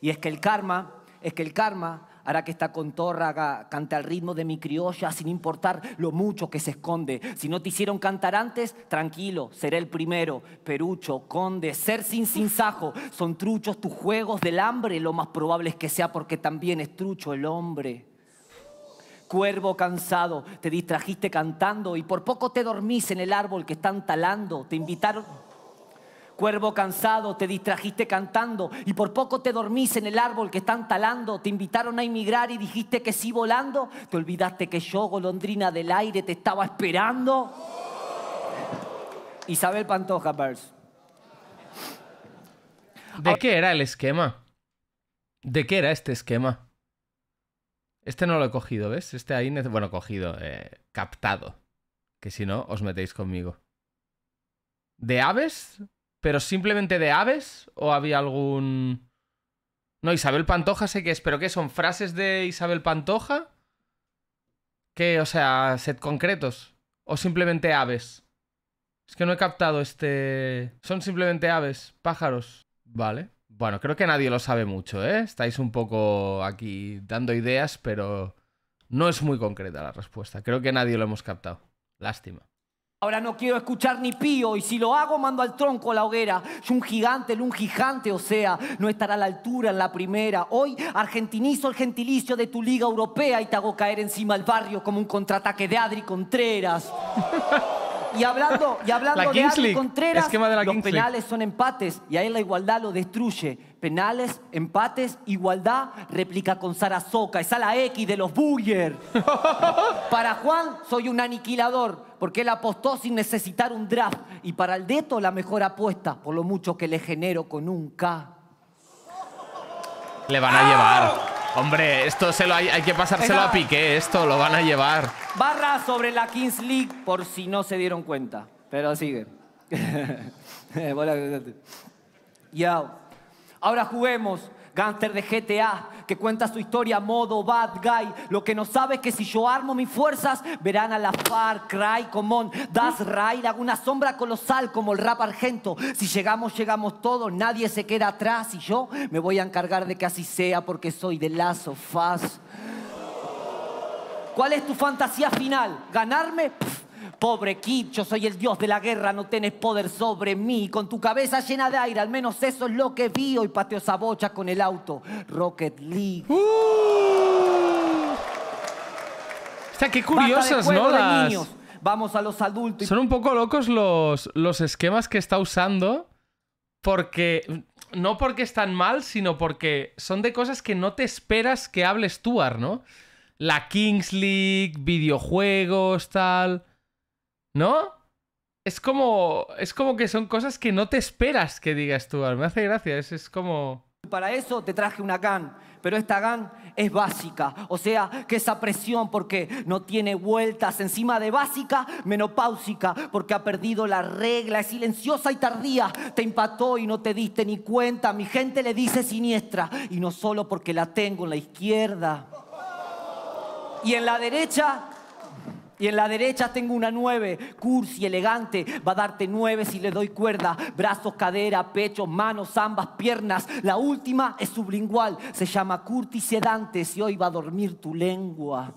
Y es que el karma, es que el karma hará que esta contórraga cante al ritmo de mi criolla sin importar lo mucho que se esconde. Si no te hicieron cantar antes, tranquilo, seré el primero. Perucho, conde, ser sin sinsajo, son truchos tus juegos del hambre, lo más probable es que sea porque también es trucho el hombre cuervo cansado, te distrajiste cantando y por poco te dormís en el árbol que están talando. Te invitaron... Cuervo cansado, te distrajiste cantando y por poco te dormís en el árbol que están talando. Te invitaron a emigrar y dijiste que sí volando. Te olvidaste que yo, golondrina del aire, te estaba esperando. Isabel Pantoja, Bers. ¿De qué era el esquema? ¿De qué era este esquema? Este no lo he cogido, ¿ves? Este ahí, bueno, cogido, eh, captado. Que si no, os metéis conmigo. ¿De aves? ¿Pero simplemente de aves? ¿O había algún...? No, Isabel Pantoja sé que es, pero ¿qué son? ¿Frases de Isabel Pantoja? ¿Qué? O sea, set concretos. ¿O simplemente aves? Es que no he captado este... Son simplemente aves, pájaros. Vale. Bueno, creo que nadie lo sabe mucho, ¿eh? Estáis un poco aquí dando ideas, pero no es muy concreta la respuesta. Creo que nadie lo hemos captado. Lástima. Ahora no quiero escuchar ni pío y si lo hago mando al tronco la hoguera. Yo un gigante, un gigante, o sea, no estará a la altura en la primera. Hoy argentinizo el gentilicio de tu liga europea y te hago caer encima al barrio como un contraataque de Adri Contreras. y hablando, y hablando de Adri Contreras, de los penales son empates y ahí la igualdad lo destruye. Penales, empates, igualdad, réplica con Sarazoca. es a la X de los boogers. Para Juan soy un aniquilador porque él apostó sin necesitar un draft. Y para el Deto la mejor apuesta, por lo mucho que le genero con un K. Le van a ¡Ah! llevar. Hombre, esto se lo hay, hay que pasárselo a Piqué, esto lo van a llevar. Barra sobre la Kings League, por si no se dieron cuenta. Pero sigue. Ahora juguemos. Gánster de GTA, que cuenta su historia a modo bad guy. Lo que no sabe es que si yo armo mis fuerzas, verán a la Far Cry, Comón, Das raid una sombra colosal como el rap argento. Si llegamos, llegamos todos, nadie se queda atrás. Y yo me voy a encargar de que así sea, porque soy de las sofás. ¿Cuál es tu fantasía final? ¿Ganarme? Pobre Kid, soy el dios de la guerra, no tienes poder sobre mí. Con tu cabeza llena de aire, al menos eso es lo que vi. Hoy pateo esa con el auto. Rocket League. Uh. qué curiosas, ¿no? Las... Vamos a los adultos. Son un poco locos los, los esquemas que está usando porque no porque están mal, sino porque son de cosas que no te esperas que hables Stuart, ¿no? La Kings League, videojuegos, tal. ¿No? Es como, es como que son cosas que no te esperas que digas tú. Me hace gracia, es, como... Para eso te traje una GAN, pero esta GAN es básica, o sea que esa presión porque no tiene vueltas, encima de básica, menopáusica, porque ha perdido la regla, es silenciosa y tardía, te impactó y no te diste ni cuenta, mi gente le dice siniestra, y no solo porque la tengo en la izquierda. Y en la derecha y en la derecha tengo una nueve, cursi, elegante, va a darte nueve si le doy cuerda, brazos, cadera, pecho, manos, ambas piernas. La última es sublingual, se llama curti sedantes y hoy va a dormir tu lengua.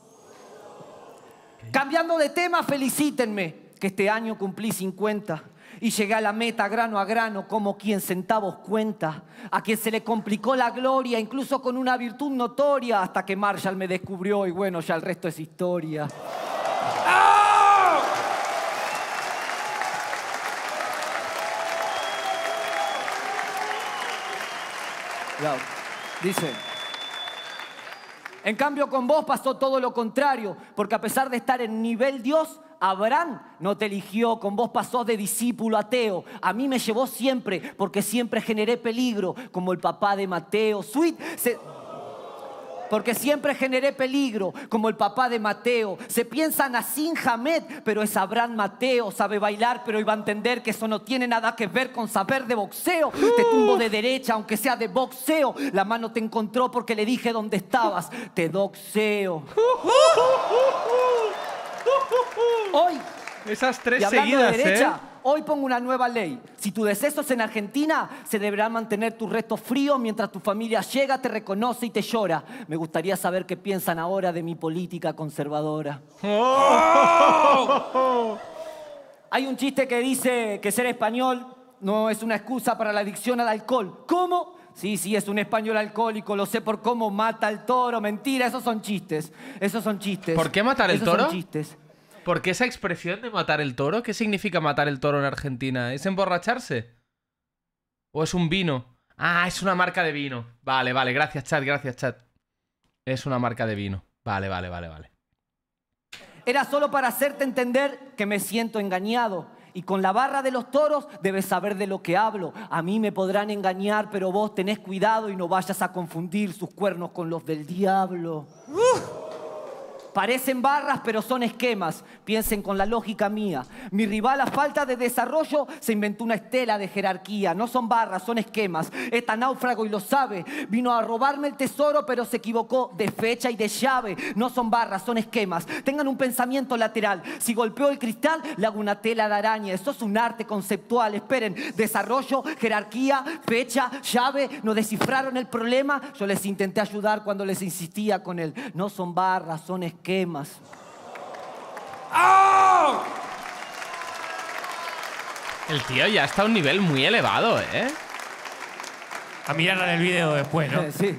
Cambiando de tema, felicítenme que este año cumplí 50 y llegué a la meta grano a grano como quien centavos cuenta, a quien se le complicó la gloria, incluso con una virtud notoria, hasta que Marshall me descubrió y bueno, ya el resto es historia. Dice. En cambio, con vos pasó todo lo contrario, porque a pesar de estar en nivel Dios, Abraham no te eligió, con vos pasó de discípulo ateo. A mí me llevó siempre, porque siempre generé peligro, como el papá de Mateo. Sweet. Se porque siempre generé peligro, como el papá de Mateo. Se piensa Nassim Hamed, pero es Abraham Mateo, sabe bailar, pero iba a entender que eso no tiene nada que ver con saber de boxeo. Te tumbo de derecha, aunque sea de boxeo. La mano te encontró porque le dije dónde estabas. Te doxeo. Hoy. Esas tres seguidas, ¿eh? hoy pongo una nueva ley. Si tu deceso es en Argentina, se deberá mantener tus restos fríos mientras tu familia llega, te reconoce y te llora. Me gustaría saber qué piensan ahora de mi política conservadora. ¡Oh! Hay un chiste que dice que ser español no es una excusa para la adicción al alcohol. ¿Cómo? Sí, sí, es un español alcohólico, lo sé por cómo mata al toro. Mentira, esos son chistes. Esos son chistes. ¿Por qué matar el toro? chistes. ¿Por qué esa expresión de matar el toro, ¿qué significa matar el toro en Argentina? ¿Es emborracharse? ¿O es un vino? Ah, es una marca de vino. Vale, vale, gracias chat, gracias chat. Es una marca de vino. Vale, vale, vale, vale. Era solo para hacerte entender que me siento engañado. Y con la barra de los toros debes saber de lo que hablo. A mí me podrán engañar, pero vos tenés cuidado y no vayas a confundir sus cuernos con los del diablo. Parecen barras, pero son esquemas. Piensen con la lógica mía. Mi rival a falta de desarrollo se inventó una estela de jerarquía. No son barras, son esquemas. Está náufrago y lo sabe. Vino a robarme el tesoro, pero se equivocó de fecha y de llave. No son barras, son esquemas. Tengan un pensamiento lateral. Si golpeó el cristal, le hago una tela de araña. Eso es un arte conceptual. Esperen, desarrollo, jerarquía, fecha, llave. No descifraron el problema. Yo les intenté ayudar cuando les insistía con él. No son barras, son esquemas quemas. ¡Oh! El tío ya está a un nivel muy elevado, ¿eh? A mirar del vídeo después, ¿no? sí.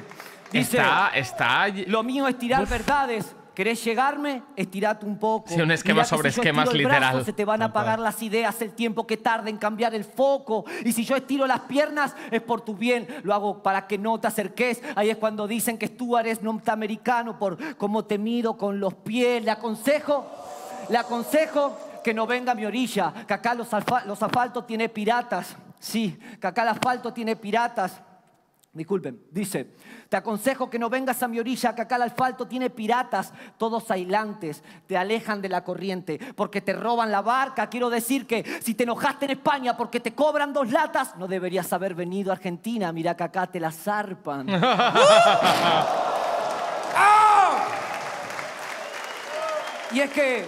está, Lo mío es tirar verdades ¿Querés llegarme? Estirate un poco. es un esquema sobre esquemas literal. se te van a apagar las ideas, el tiempo que tarda en cambiar el foco. Y si yo estiro las piernas, es por tu bien. Lo hago para que no te acerques. Ahí es cuando dicen que tú es norteamericano por cómo te mido con los pies. Le aconsejo, le aconsejo que no venga a mi orilla, que acá los, los asfaltos tiene piratas. Sí, que acá el asfalto tiene piratas. Disculpen, dice, te aconsejo que no vengas a mi orilla, que acá el asfalto tiene piratas, todos ailantes, te alejan de la corriente, porque te roban la barca. Quiero decir que si te enojaste en España porque te cobran dos latas, no deberías haber venido a Argentina, mira que acá te la zarpan. ¡Uh! ¡Ah! Y es que,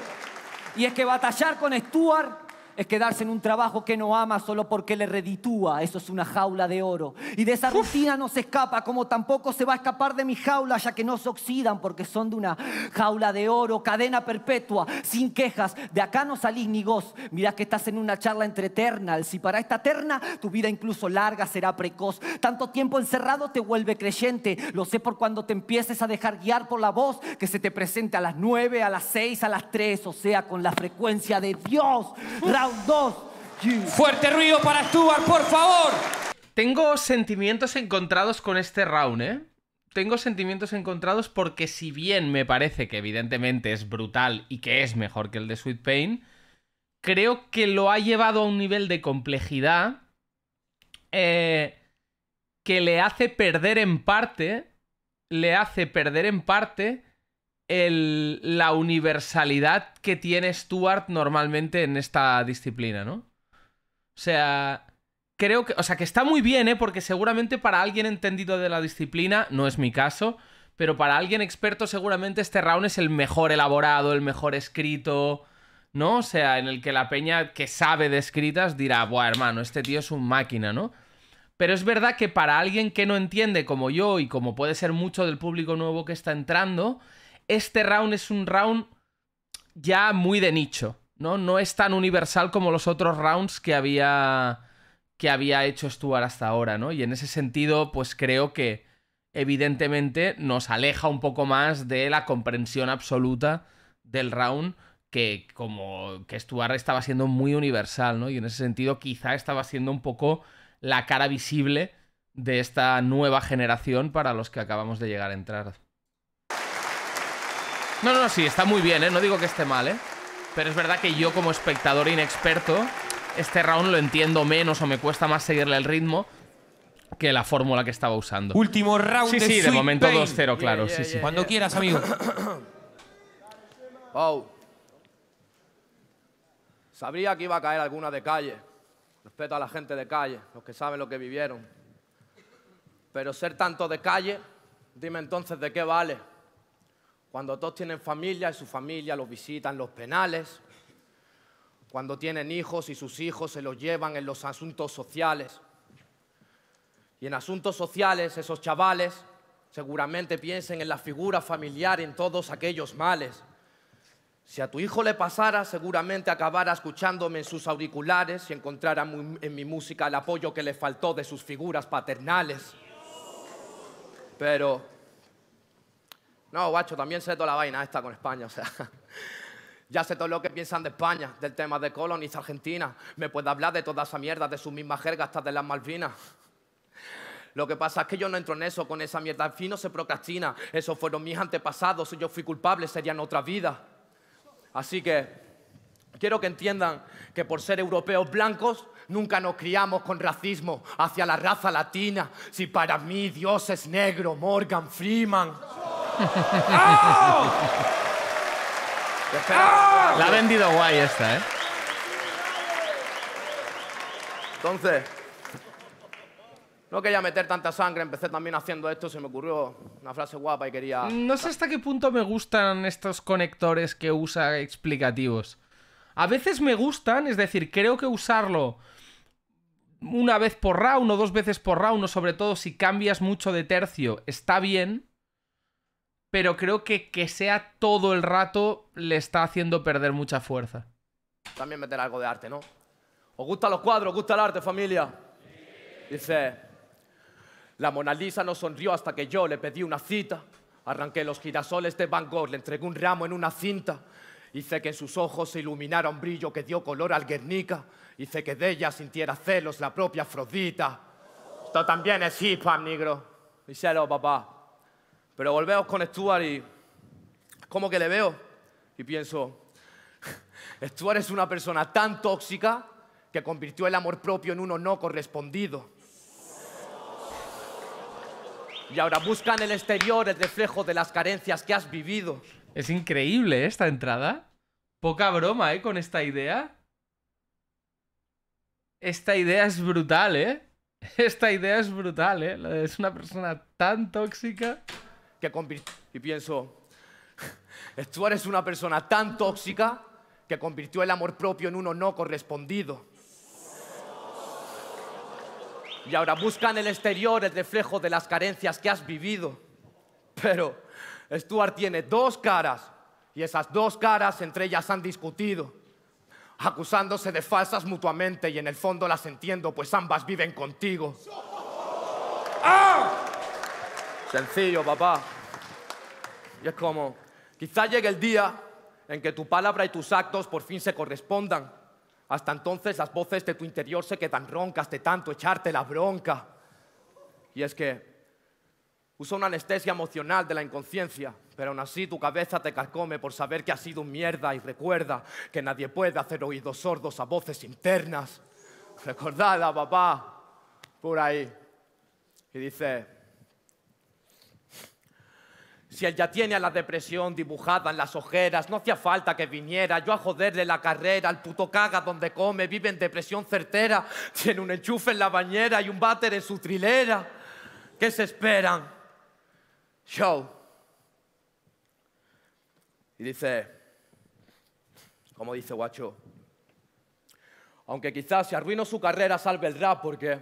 y es que batallar con Stuart es quedarse en un trabajo que no ama solo porque le reditúa. Eso es una jaula de oro. Y de esa rutina no se escapa, como tampoco se va a escapar de mi jaula, ya que no se oxidan porque son de una jaula de oro, cadena perpetua, sin quejas. De acá no salís ni vos Mirá que estás en una charla entre Si para esta eterna, tu vida incluso larga será precoz. Tanto tiempo encerrado te vuelve creyente. Lo sé por cuando te empieces a dejar guiar por la voz que se te presente a las 9, a las 6, a las 3, o sea, con la frecuencia de Dios. Fuerte ruido para Stuart, por favor. Tengo sentimientos encontrados con este round, ¿eh? Tengo sentimientos encontrados porque si bien me parece que evidentemente es brutal y que es mejor que el de Sweet Pain, creo que lo ha llevado a un nivel de complejidad eh, que le hace perder en parte, le hace perder en parte la universalidad que tiene Stuart normalmente en esta disciplina, ¿no? O sea, creo que, o sea, que está muy bien, ¿eh? Porque seguramente para alguien entendido de la disciplina, no es mi caso, pero para alguien experto seguramente este round es el mejor elaborado, el mejor escrito, ¿no? O sea, en el que la peña que sabe de escritas dirá, buah, hermano, este tío es un máquina, ¿no? Pero es verdad que para alguien que no entiende como yo y como puede ser mucho del público nuevo que está entrando, este round es un round ya muy de nicho, ¿no? No es tan universal como los otros rounds que había, que había hecho Stuart hasta ahora, ¿no? Y en ese sentido, pues creo que evidentemente nos aleja un poco más de la comprensión absoluta del round que como que Stuart estaba siendo muy universal, ¿no? Y en ese sentido quizá estaba siendo un poco la cara visible de esta nueva generación para los que acabamos de llegar a entrar. No, no, sí, está muy bien, ¿eh? No digo que esté mal, ¿eh? Pero es verdad que yo como espectador inexperto, este round lo entiendo menos o me cuesta más seguirle el ritmo que la fórmula que estaba usando. Último round sí, de Sí, de momento 2-0, claro. Cuando quieras, amigo. Wow. Sabría que iba a caer alguna de calle. Respeto a la gente de calle, los que saben lo que vivieron. Pero ser tanto de calle, dime entonces de qué vale. Cuando todos tienen familia y su familia los visitan los penales. Cuando tienen hijos y sus hijos se los llevan en los asuntos sociales. Y en asuntos sociales esos chavales seguramente piensen en la figura familiar, en todos aquellos males. Si a tu hijo le pasara, seguramente acabara escuchándome en sus auriculares y encontrara en mi música el apoyo que le faltó de sus figuras paternales. Pero no, guacho, también sé toda la vaina esta con España, o sea. Ya sé todo lo que piensan de España, del tema de colonias Argentina. Me puede hablar de toda esa mierda, de su misma jerga hasta de las Malvinas. Lo que pasa es que yo no entro en eso, con esa mierda. Al fin no se procrastina. Esos fueron mis antepasados. Si yo fui culpable, serían otra vida. Así que quiero que entiendan que por ser europeos blancos, nunca nos criamos con racismo hacia la raza latina. Si para mí Dios es negro, Morgan Freeman. La ha vendido guay esta, ¿eh? Entonces, no quería meter tanta sangre, empecé también haciendo esto, se me ocurrió una frase guapa y quería... No sé hasta qué punto me gustan estos conectores que usa explicativos. A veces me gustan, es decir, creo que usarlo una vez por round o dos veces por round, o sobre todo si cambias mucho de tercio, está bien pero creo que que sea todo el rato le está haciendo perder mucha fuerza. También meter algo de arte, ¿no? ¿Os gustan los cuadros? ¿Os gusta el arte, familia? Dice, la Mona Lisa no sonrió hasta que yo le pedí una cita. Arranqué los girasoles de Van Gogh, le entregué un ramo en una cinta. Hice que en sus ojos se iluminara un brillo que dio color al Guernica. Hice que de ella sintiera celos la propia Afrodita. Esto también es hip hop, negro. Díselo, papá. Pero volvemos con Stuart y como que le veo y pienso, Stuart es una persona tan tóxica que convirtió el amor propio en uno no correspondido. Y ahora busca en el exterior el reflejo de las carencias que has vivido. Es increíble ¿eh? esta entrada. Poca broma, ¿eh? Con esta idea. Esta idea es brutal, ¿eh? Esta idea es brutal, ¿eh? Es una persona tan tóxica y pienso, Stuart es una persona tan tóxica que convirtió el amor propio en uno no correspondido. Y ahora busca en el exterior el reflejo de las carencias que has vivido. Pero Stuart tiene dos caras y esas dos caras entre ellas han discutido, acusándose de falsas mutuamente y en el fondo las entiendo, pues ambas viven contigo. ¡Ah! Sencillo, papá. Y es como, quizá llegue el día en que tu palabra y tus actos por fin se correspondan. Hasta entonces las voces de tu interior se quedan roncas de tanto echarte la bronca. Y es que uso una anestesia emocional de la inconsciencia, pero aún así tu cabeza te carcome por saber que has sido un mierda y recuerda que nadie puede hacer oídos sordos a voces internas. Recordada, papá, por ahí. Y dice, si él ya tiene a la depresión dibujada en las ojeras, no hacía falta que viniera yo a joderle la carrera. al puto caga donde come, vive en depresión certera. Tiene un enchufe en la bañera y un váter en su trilera. ¿Qué se esperan? Show. Y dice, como dice Guacho, aunque quizás si arruino su carrera salve el rap porque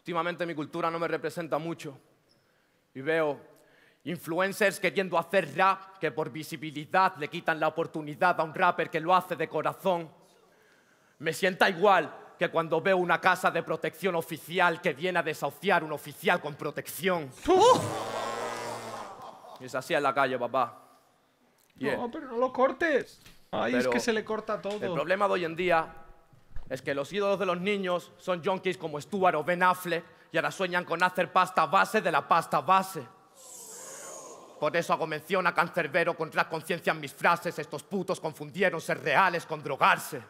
últimamente mi cultura no me representa mucho y veo Influencers queriendo hacer rap que por visibilidad le quitan la oportunidad a un rapper que lo hace de corazón. Me sienta igual que cuando veo una casa de protección oficial que viene a desahuciar un oficial con protección. Es así en la calle, papá. No, pero no lo cortes. Ay, es que se le corta todo. El problema de hoy en día es que los ídolos de los niños son junkies como Stuart o Ben Affleck y ahora sueñan con hacer pasta base de la pasta base. Por eso hago mención a cancerbero contra conciencia en mis frases. Estos putos confundieron ser reales con drogarse.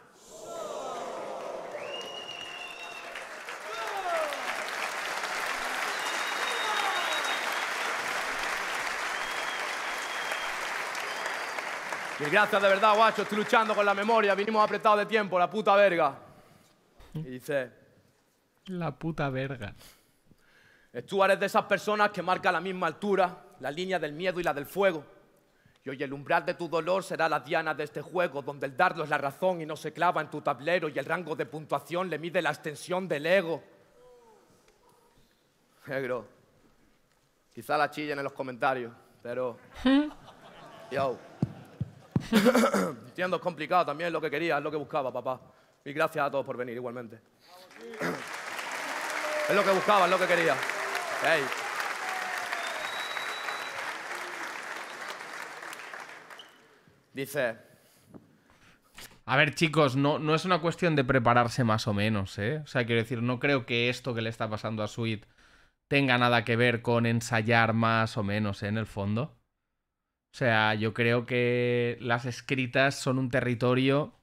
Y gracias de verdad, guacho. Estoy luchando con la memoria. Vinimos apretados de tiempo, la puta verga. Y dice... La puta verga. Tú eres de esas personas que marca la misma altura la línea del miedo y la del fuego. Y hoy el umbral de tu dolor será la diana de este juego, donde el dardo es la razón y no se clava en tu tablero y el rango de puntuación le mide la extensión del ego. Negro, quizá la chillen en los comentarios, pero... Yo. Entiendo, es complicado también, es lo que quería, es lo que buscaba, papá. Y gracias a todos por venir igualmente. es lo que buscaba, es lo que quería. Hey. Dice. A ver, chicos, no, no es una cuestión de prepararse más o menos, ¿eh? O sea, quiero decir, no creo que esto que le está pasando a Sweet tenga nada que ver con ensayar más o menos, ¿eh? En el fondo. O sea, yo creo que las escritas son un territorio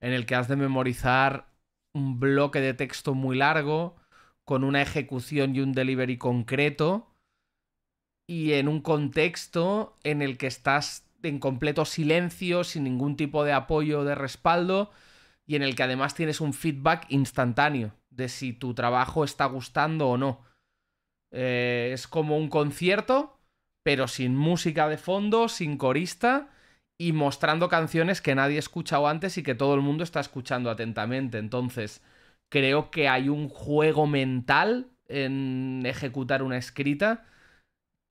en el que has de memorizar un bloque de texto muy largo, con una ejecución y un delivery concreto, y en un contexto en el que estás en completo silencio, sin ningún tipo de apoyo o de respaldo, y en el que además tienes un feedback instantáneo de si tu trabajo está gustando o no. Eh, es como un concierto, pero sin música de fondo, sin corista, y mostrando canciones que nadie ha escuchado antes y que todo el mundo está escuchando atentamente. Entonces, creo que hay un juego mental en ejecutar una escrita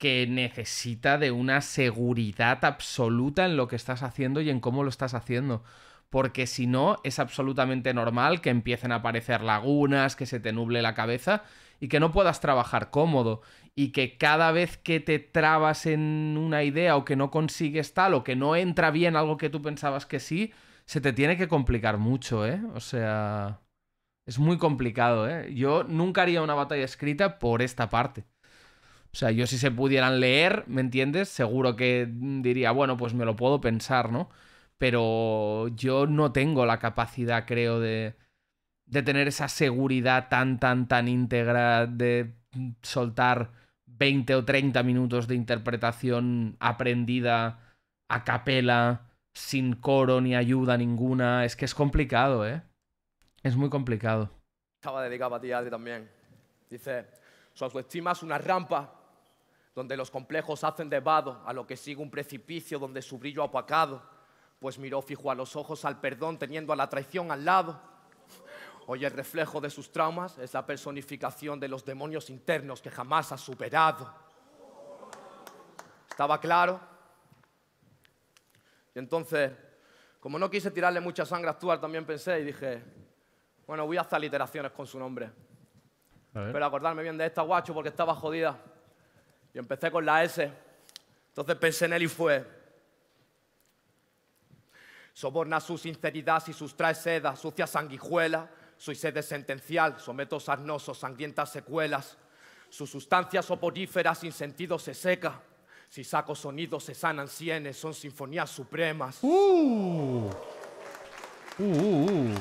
que necesita de una seguridad absoluta en lo que estás haciendo y en cómo lo estás haciendo. Porque si no, es absolutamente normal que empiecen a aparecer lagunas, que se te nuble la cabeza y que no puedas trabajar cómodo. Y que cada vez que te trabas en una idea o que no consigues tal o que no entra bien algo que tú pensabas que sí, se te tiene que complicar mucho, ¿eh? O sea, es muy complicado, ¿eh? Yo nunca haría una batalla escrita por esta parte. O sea, yo si se pudieran leer, ¿me entiendes? Seguro que diría, bueno, pues me lo puedo pensar, ¿no? Pero yo no tengo la capacidad, creo, de, de tener esa seguridad tan, tan, tan íntegra de soltar 20 o 30 minutos de interpretación aprendida a capela, sin coro ni ayuda ninguna. Es que es complicado, ¿eh? Es muy complicado. Estaba dedicado a ti, Adri, también. Dice, su autoestima es una rampa donde los complejos hacen de vado a lo que sigue un precipicio donde su brillo opacado, pues miró fijo a los ojos al perdón teniendo a la traición al lado. Hoy el reflejo de sus traumas es la personificación de los demonios internos que jamás ha superado. ¿Estaba claro? Y entonces, como no quise tirarle mucha sangre a Stuart, también pensé y dije, bueno, voy a hacer literaciones con su nombre. Pero acordarme bien de esta guacho porque estaba jodida. Yo empecé con la S, entonces pensé en él y fue. Soborna su sinceridad si sustrae seda, sucia sanguijuela, soy sede sentencial, someto arnosos, sangrientas secuelas. su sustancia soporífera sin sentido se seca. Si saco sonidos se sanan sienes, son sinfonías supremas. Uh. Uh, uh, uh.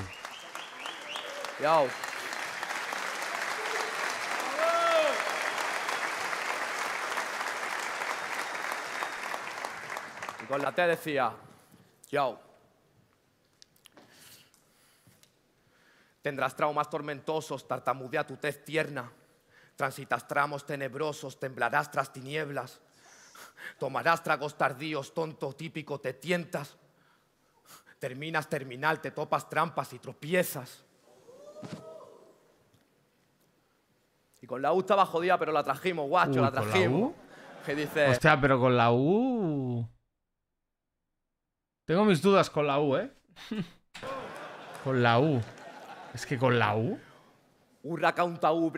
con la T decía, yo, tendrás traumas tormentosos, tartamudea tu tez tierna, transitas tramos tenebrosos, temblarás tras tinieblas, tomarás tragos tardíos, tonto típico, te tientas, terminas terminal, te topas trampas y tropiezas. Y con la U estaba jodida, pero la trajimos, guacho, uh, la trajimos. dice... Hostia, pero con la U... Tengo mis dudas con la U, ¿eh? con la U. Es que con la U.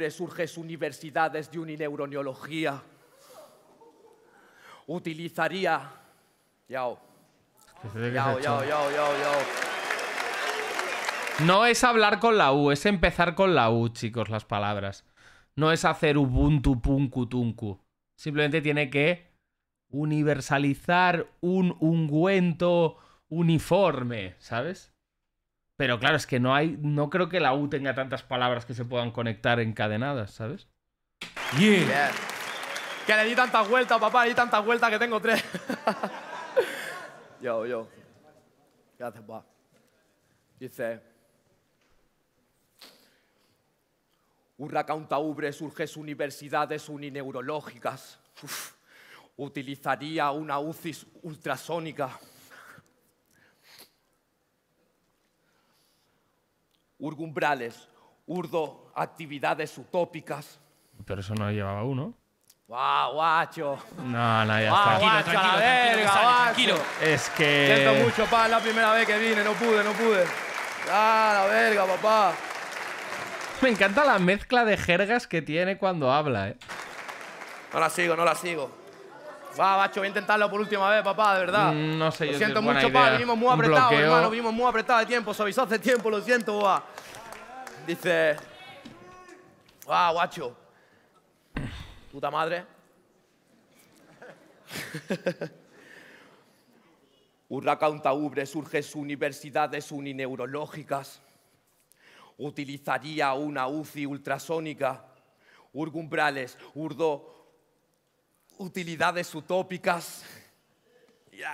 surges universidades de Utilizaría. Yao. Yao, No es hablar con la U, es empezar con la U, chicos, las palabras. No es hacer Ubuntu, punku, tunku. Simplemente tiene que universalizar un ungüento uniforme, ¿sabes? Pero claro, es que no hay. No creo que la U tenga tantas palabras que se puedan conectar encadenadas, ¿sabes? Yeah. Que le di tantas vueltas, papá, le di tantas vueltas que tengo tres. yo, yo. Gracias, papá. Dice. ubres, surges universidades unineurológicas. neurológicas utilizaría una UCI ultrasónica. Urgumbrales, urdo, actividades utópicas. Pero eso no llevaba uno. ¡Guau, guacho! No, no, ya está. tranquilo, verga, tranquilo, tranquilo, Es que... Siento mucho, pa, la primera vez que vine, no pude, no pude. ¡Ah, la verga, papá! Me encanta la mezcla de jergas que tiene cuando habla, ¿eh? No la sigo, no la sigo. Va, guacho, voy a intentarlo por última vez, papá, de verdad. Mm, no sé, lo siento mucho, papá. Vinimos muy apretados, hermano. Vinimos muy apretados de tiempo. Se avisó hace tiempo, lo siento, va. Dice. Va, guacho. Puta madre. ubre, surge sus universidades unineurológicas. Utilizaría una UCI ultrasónica. Urgumbrales, urdo, utilidades utópicas. Ya.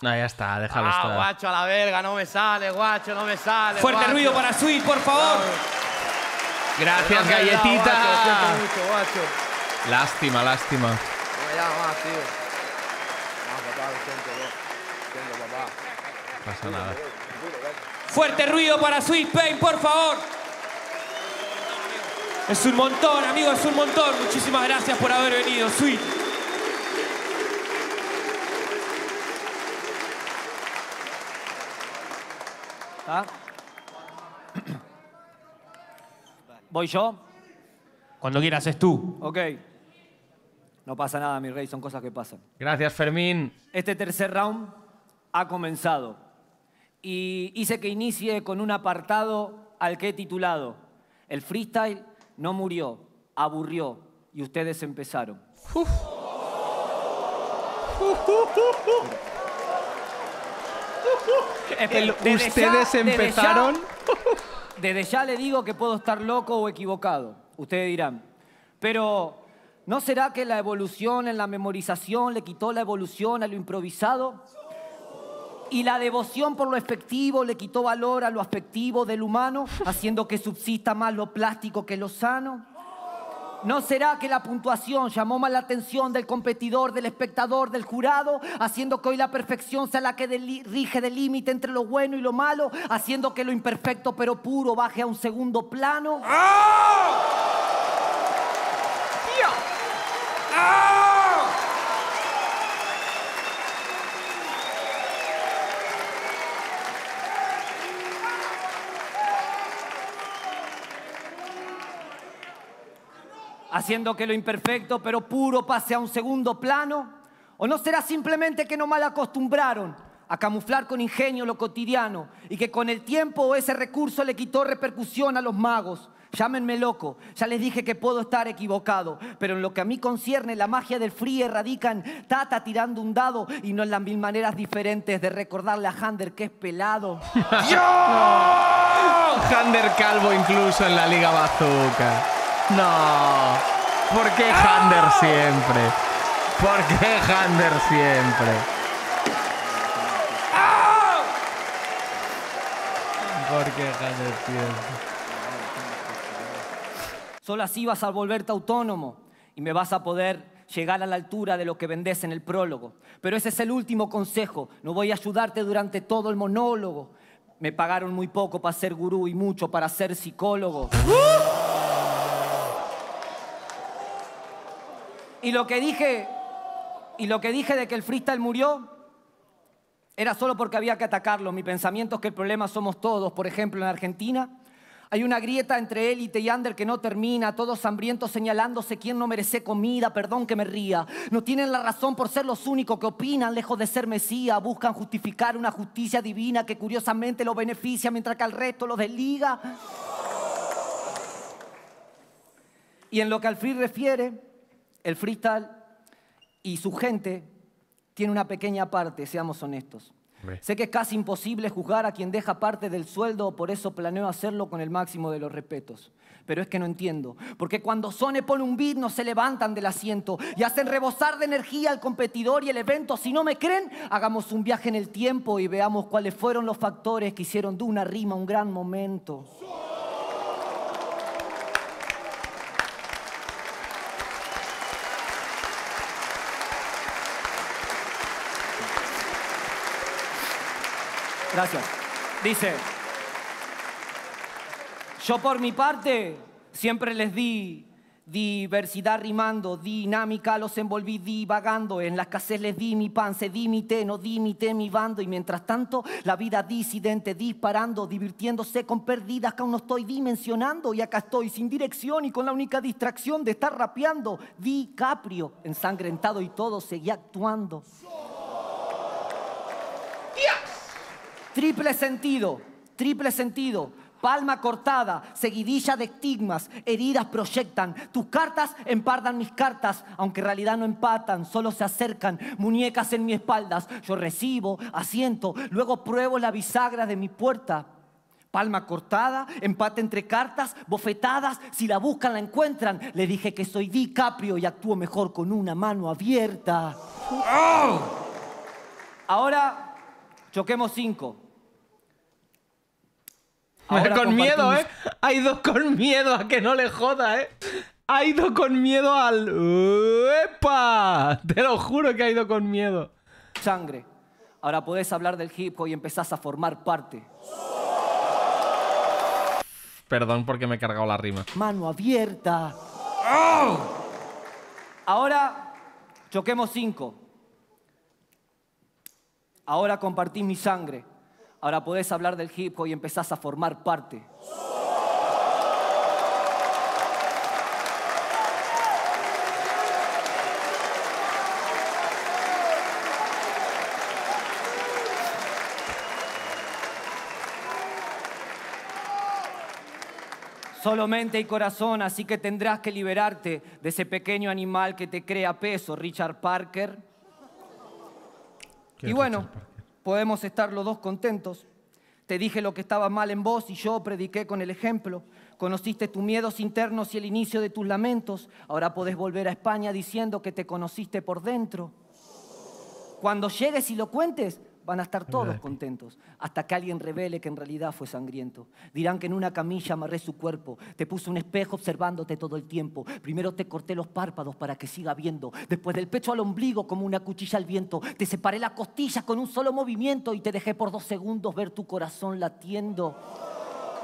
No, ya está, déjalo ah, estar. guacho, a la verga, no me sale, guacho, no me sale. Fuerte ruido para Sweet, por favor. Gracias, galletita. Lástima, lástima. No más, tío. No, papá, siento, lo siento, papá. pasa nada. Fuerte ruido para Sweet Pain, por favor. Es un montón, amigo, es un montón. Muchísimas gracias por haber venido, Sweet. ¿Ah? ¿Voy yo? Cuando quieras, es tú. Ok. No pasa nada, mi rey, son cosas que pasan. Gracias, Fermín. Este tercer round ha comenzado. Y hice que inicie con un apartado al que he titulado El freestyle no murió, aburrió y ustedes empezaron. Eh, ustedes empezaron. Desde ya, le digo que puedo estar loco o equivocado. Ustedes dirán. Pero, ¿no será que la evolución en la memorización le quitó la evolución a lo improvisado? y la devoción por lo efectivo le quitó valor a lo afectivo del humano, haciendo que subsista más lo plástico que lo sano. ¿No será que la puntuación llamó más la atención del competidor, del espectador, del jurado, haciendo que hoy la perfección sea la que rige del límite entre lo bueno y lo malo, haciendo que lo imperfecto pero puro baje a un segundo plano? ¡Ah! ¡Ah! haciendo que lo imperfecto pero puro pase a un segundo plano? ¿O no será simplemente que no mal acostumbraron a camuflar con ingenio lo cotidiano y que con el tiempo ese recurso le quitó repercusión a los magos? Llámenme loco, ya les dije que puedo estar equivocado, pero en lo que a mí concierne, la magia del free radica en Tata tirando un dado y no en las mil maneras diferentes de recordarle a Hander que es pelado. ¡Yo! Hander calvo incluso en la Liga Bazooka. No. ¿Por qué Hander siempre? ¿Por qué Hander siempre? Porque qué Hander siempre? Solo así vas a volverte autónomo y me vas a poder llegar a la altura de lo que vendés en el prólogo. Pero ese es el último consejo. No voy a ayudarte durante todo el monólogo. Me pagaron muy poco para ser gurú y mucho para ser psicólogo. ¡Uh! Y lo que dije, y lo que dije de que el freestyle murió, era solo porque había que atacarlo. Mi pensamiento es que el problema somos todos. Por ejemplo, en Argentina hay una grieta entre élite y under que no termina, todos hambrientos señalándose quién no merece comida, perdón que me ría. No tienen la razón por ser los únicos que opinan, lejos de ser Mesías. buscan justificar una justicia divina que curiosamente lo beneficia mientras que al resto los desliga. Y en lo que al free refiere, el freestyle y su gente tiene una pequeña parte, seamos honestos. Sé que es casi imposible juzgar a quien deja parte del sueldo, por eso planeo hacerlo con el máximo de los respetos. Pero es que no entiendo, porque cuando Sone pone un beat no se levantan del asiento y hacen rebosar de energía al competidor y el evento. Si no me creen, hagamos un viaje en el tiempo y veamos cuáles fueron los factores que hicieron de una rima un gran momento. Gracias. Dice, yo por mi parte siempre les di diversidad rimando, dinámica los envolví divagando, en las escasez les di mi pan, se di mi té, no di mi té, mi bando, y mientras tanto la vida disidente disparando, divirtiéndose con pérdidas que aún no estoy dimensionando, y acá estoy sin dirección y con la única distracción de estar rapeando, di Caprio, ensangrentado y todo, seguía actuando. ¡Dios! Triple sentido, triple sentido. Palma cortada, seguidilla de estigmas, heridas proyectan. Tus cartas empardan mis cartas, aunque en realidad no empatan, solo se acercan. Muñecas en mi espaldas, yo recibo, asiento, luego pruebo la bisagra de mi puerta. Palma cortada, empate entre cartas, bofetadas, si la buscan la encuentran. Le dije que soy DiCaprio y actúo mejor con una mano abierta. Ahora choquemos cinco con miedo, ¿eh? Ha ido con miedo a que no le joda, ¿eh? Ha ido con miedo al... ¡Epa! Te lo juro que ha ido con miedo. Sangre. Ahora puedes hablar del hip hop y empezás a formar parte. Perdón porque me he cargado la rima. Mano abierta. Ahora choquemos cinco. Ahora compartí mi sangre. Ahora podés hablar del hip hop y empezás a formar parte. solo mente y corazón, así que tendrás que liberarte de ese pequeño animal que te crea peso, Richard Parker. Y bueno, podemos estar los dos contentos. Te dije lo que estaba mal en vos y yo prediqué con el ejemplo. Conociste tus miedos internos y el inicio de tus lamentos. Ahora podés volver a España diciendo que te conociste por dentro. Cuando llegues y lo cuentes, Van a estar todos contentos hasta que alguien revele que en realidad fue sangriento. Dirán que en una camilla amarré su cuerpo, te puse un espejo observándote todo el tiempo. Primero te corté los párpados para que siga viendo, después del pecho al ombligo como una cuchilla al viento, te separé las costillas con un solo movimiento y te dejé por dos segundos ver tu corazón latiendo.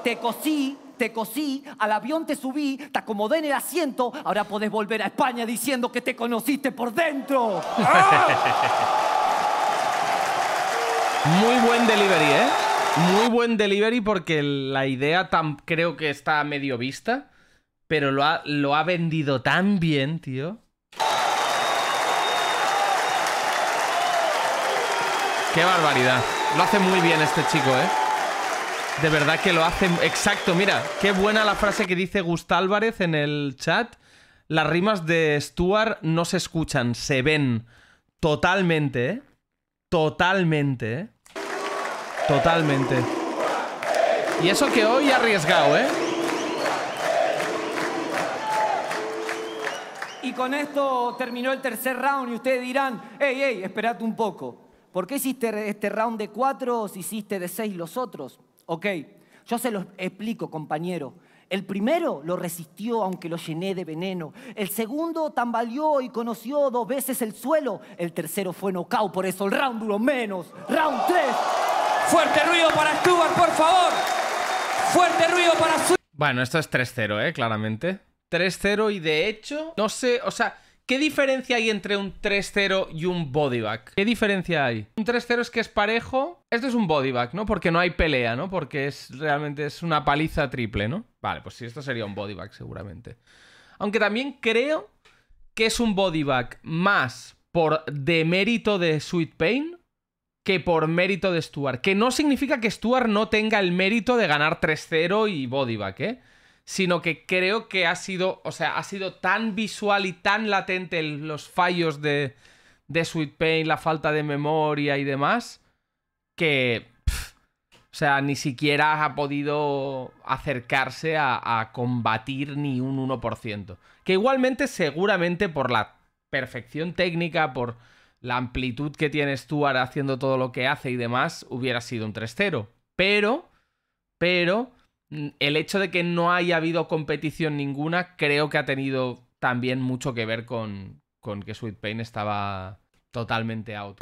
Te cosí te cosí, al avión te subí, te acomodé en el asiento, ahora podés volver a España diciendo que te conociste por dentro. ¡Ah! Muy buen delivery, ¿eh? Muy buen delivery porque la idea tan, creo que está medio vista, pero lo ha, lo ha vendido tan bien, tío. Qué barbaridad. Lo hace muy bien este chico, ¿eh? De verdad que lo hace... Exacto, mira, qué buena la frase que dice Gust Álvarez en el chat. Las rimas de Stuart no se escuchan, se ven. Totalmente, ¿eh? Totalmente, Totalmente. Y eso que hoy arriesgado, ¿eh? Y con esto terminó el tercer round y ustedes dirán, hey, hey, esperate un poco. ¿Por qué hiciste este round de cuatro si hiciste de seis los otros? Ok, yo se los explico, compañero. El primero lo resistió aunque lo llené de veneno. El segundo tambaleó y conoció dos veces el suelo. El tercero fue nocaut, por eso el round duró menos. Round 3. Fuerte ruido para Stuart, por favor. Fuerte ruido para Bueno, esto es 3-0, ¿eh? Claramente. 3-0 y de hecho, no sé, o sea... ¿Qué diferencia hay entre un 3-0 y un bodyback? ¿Qué diferencia hay? Un 3-0 es que es parejo. Esto es un bodyback, ¿no? Porque no hay pelea, ¿no? Porque es realmente es una paliza triple, ¿no? Vale, pues sí, esto sería un body seguramente. Aunque también creo que es un bodyback más por demérito de Sweet Pain que por mérito de Stuart. Que no significa que Stuart no tenga el mérito de ganar 3-0 y body ¿eh? Sino que creo que ha sido, o sea, ha sido tan visual y tan latente los fallos de, de Sweet Pain, la falta de memoria y demás, que o sea, ni siquiera ha podido acercarse a, combatir ni un 1%. Que igualmente, seguramente por la perfección técnica, por la amplitud que tiene Stuart haciendo todo lo que hace y demás, hubiera sido un 3-0. Pero, pero, mm, el hecho de que no haya habido competición ninguna, creo que ha tenido también mucho que ver con, con que Sweet Pain estaba totalmente out.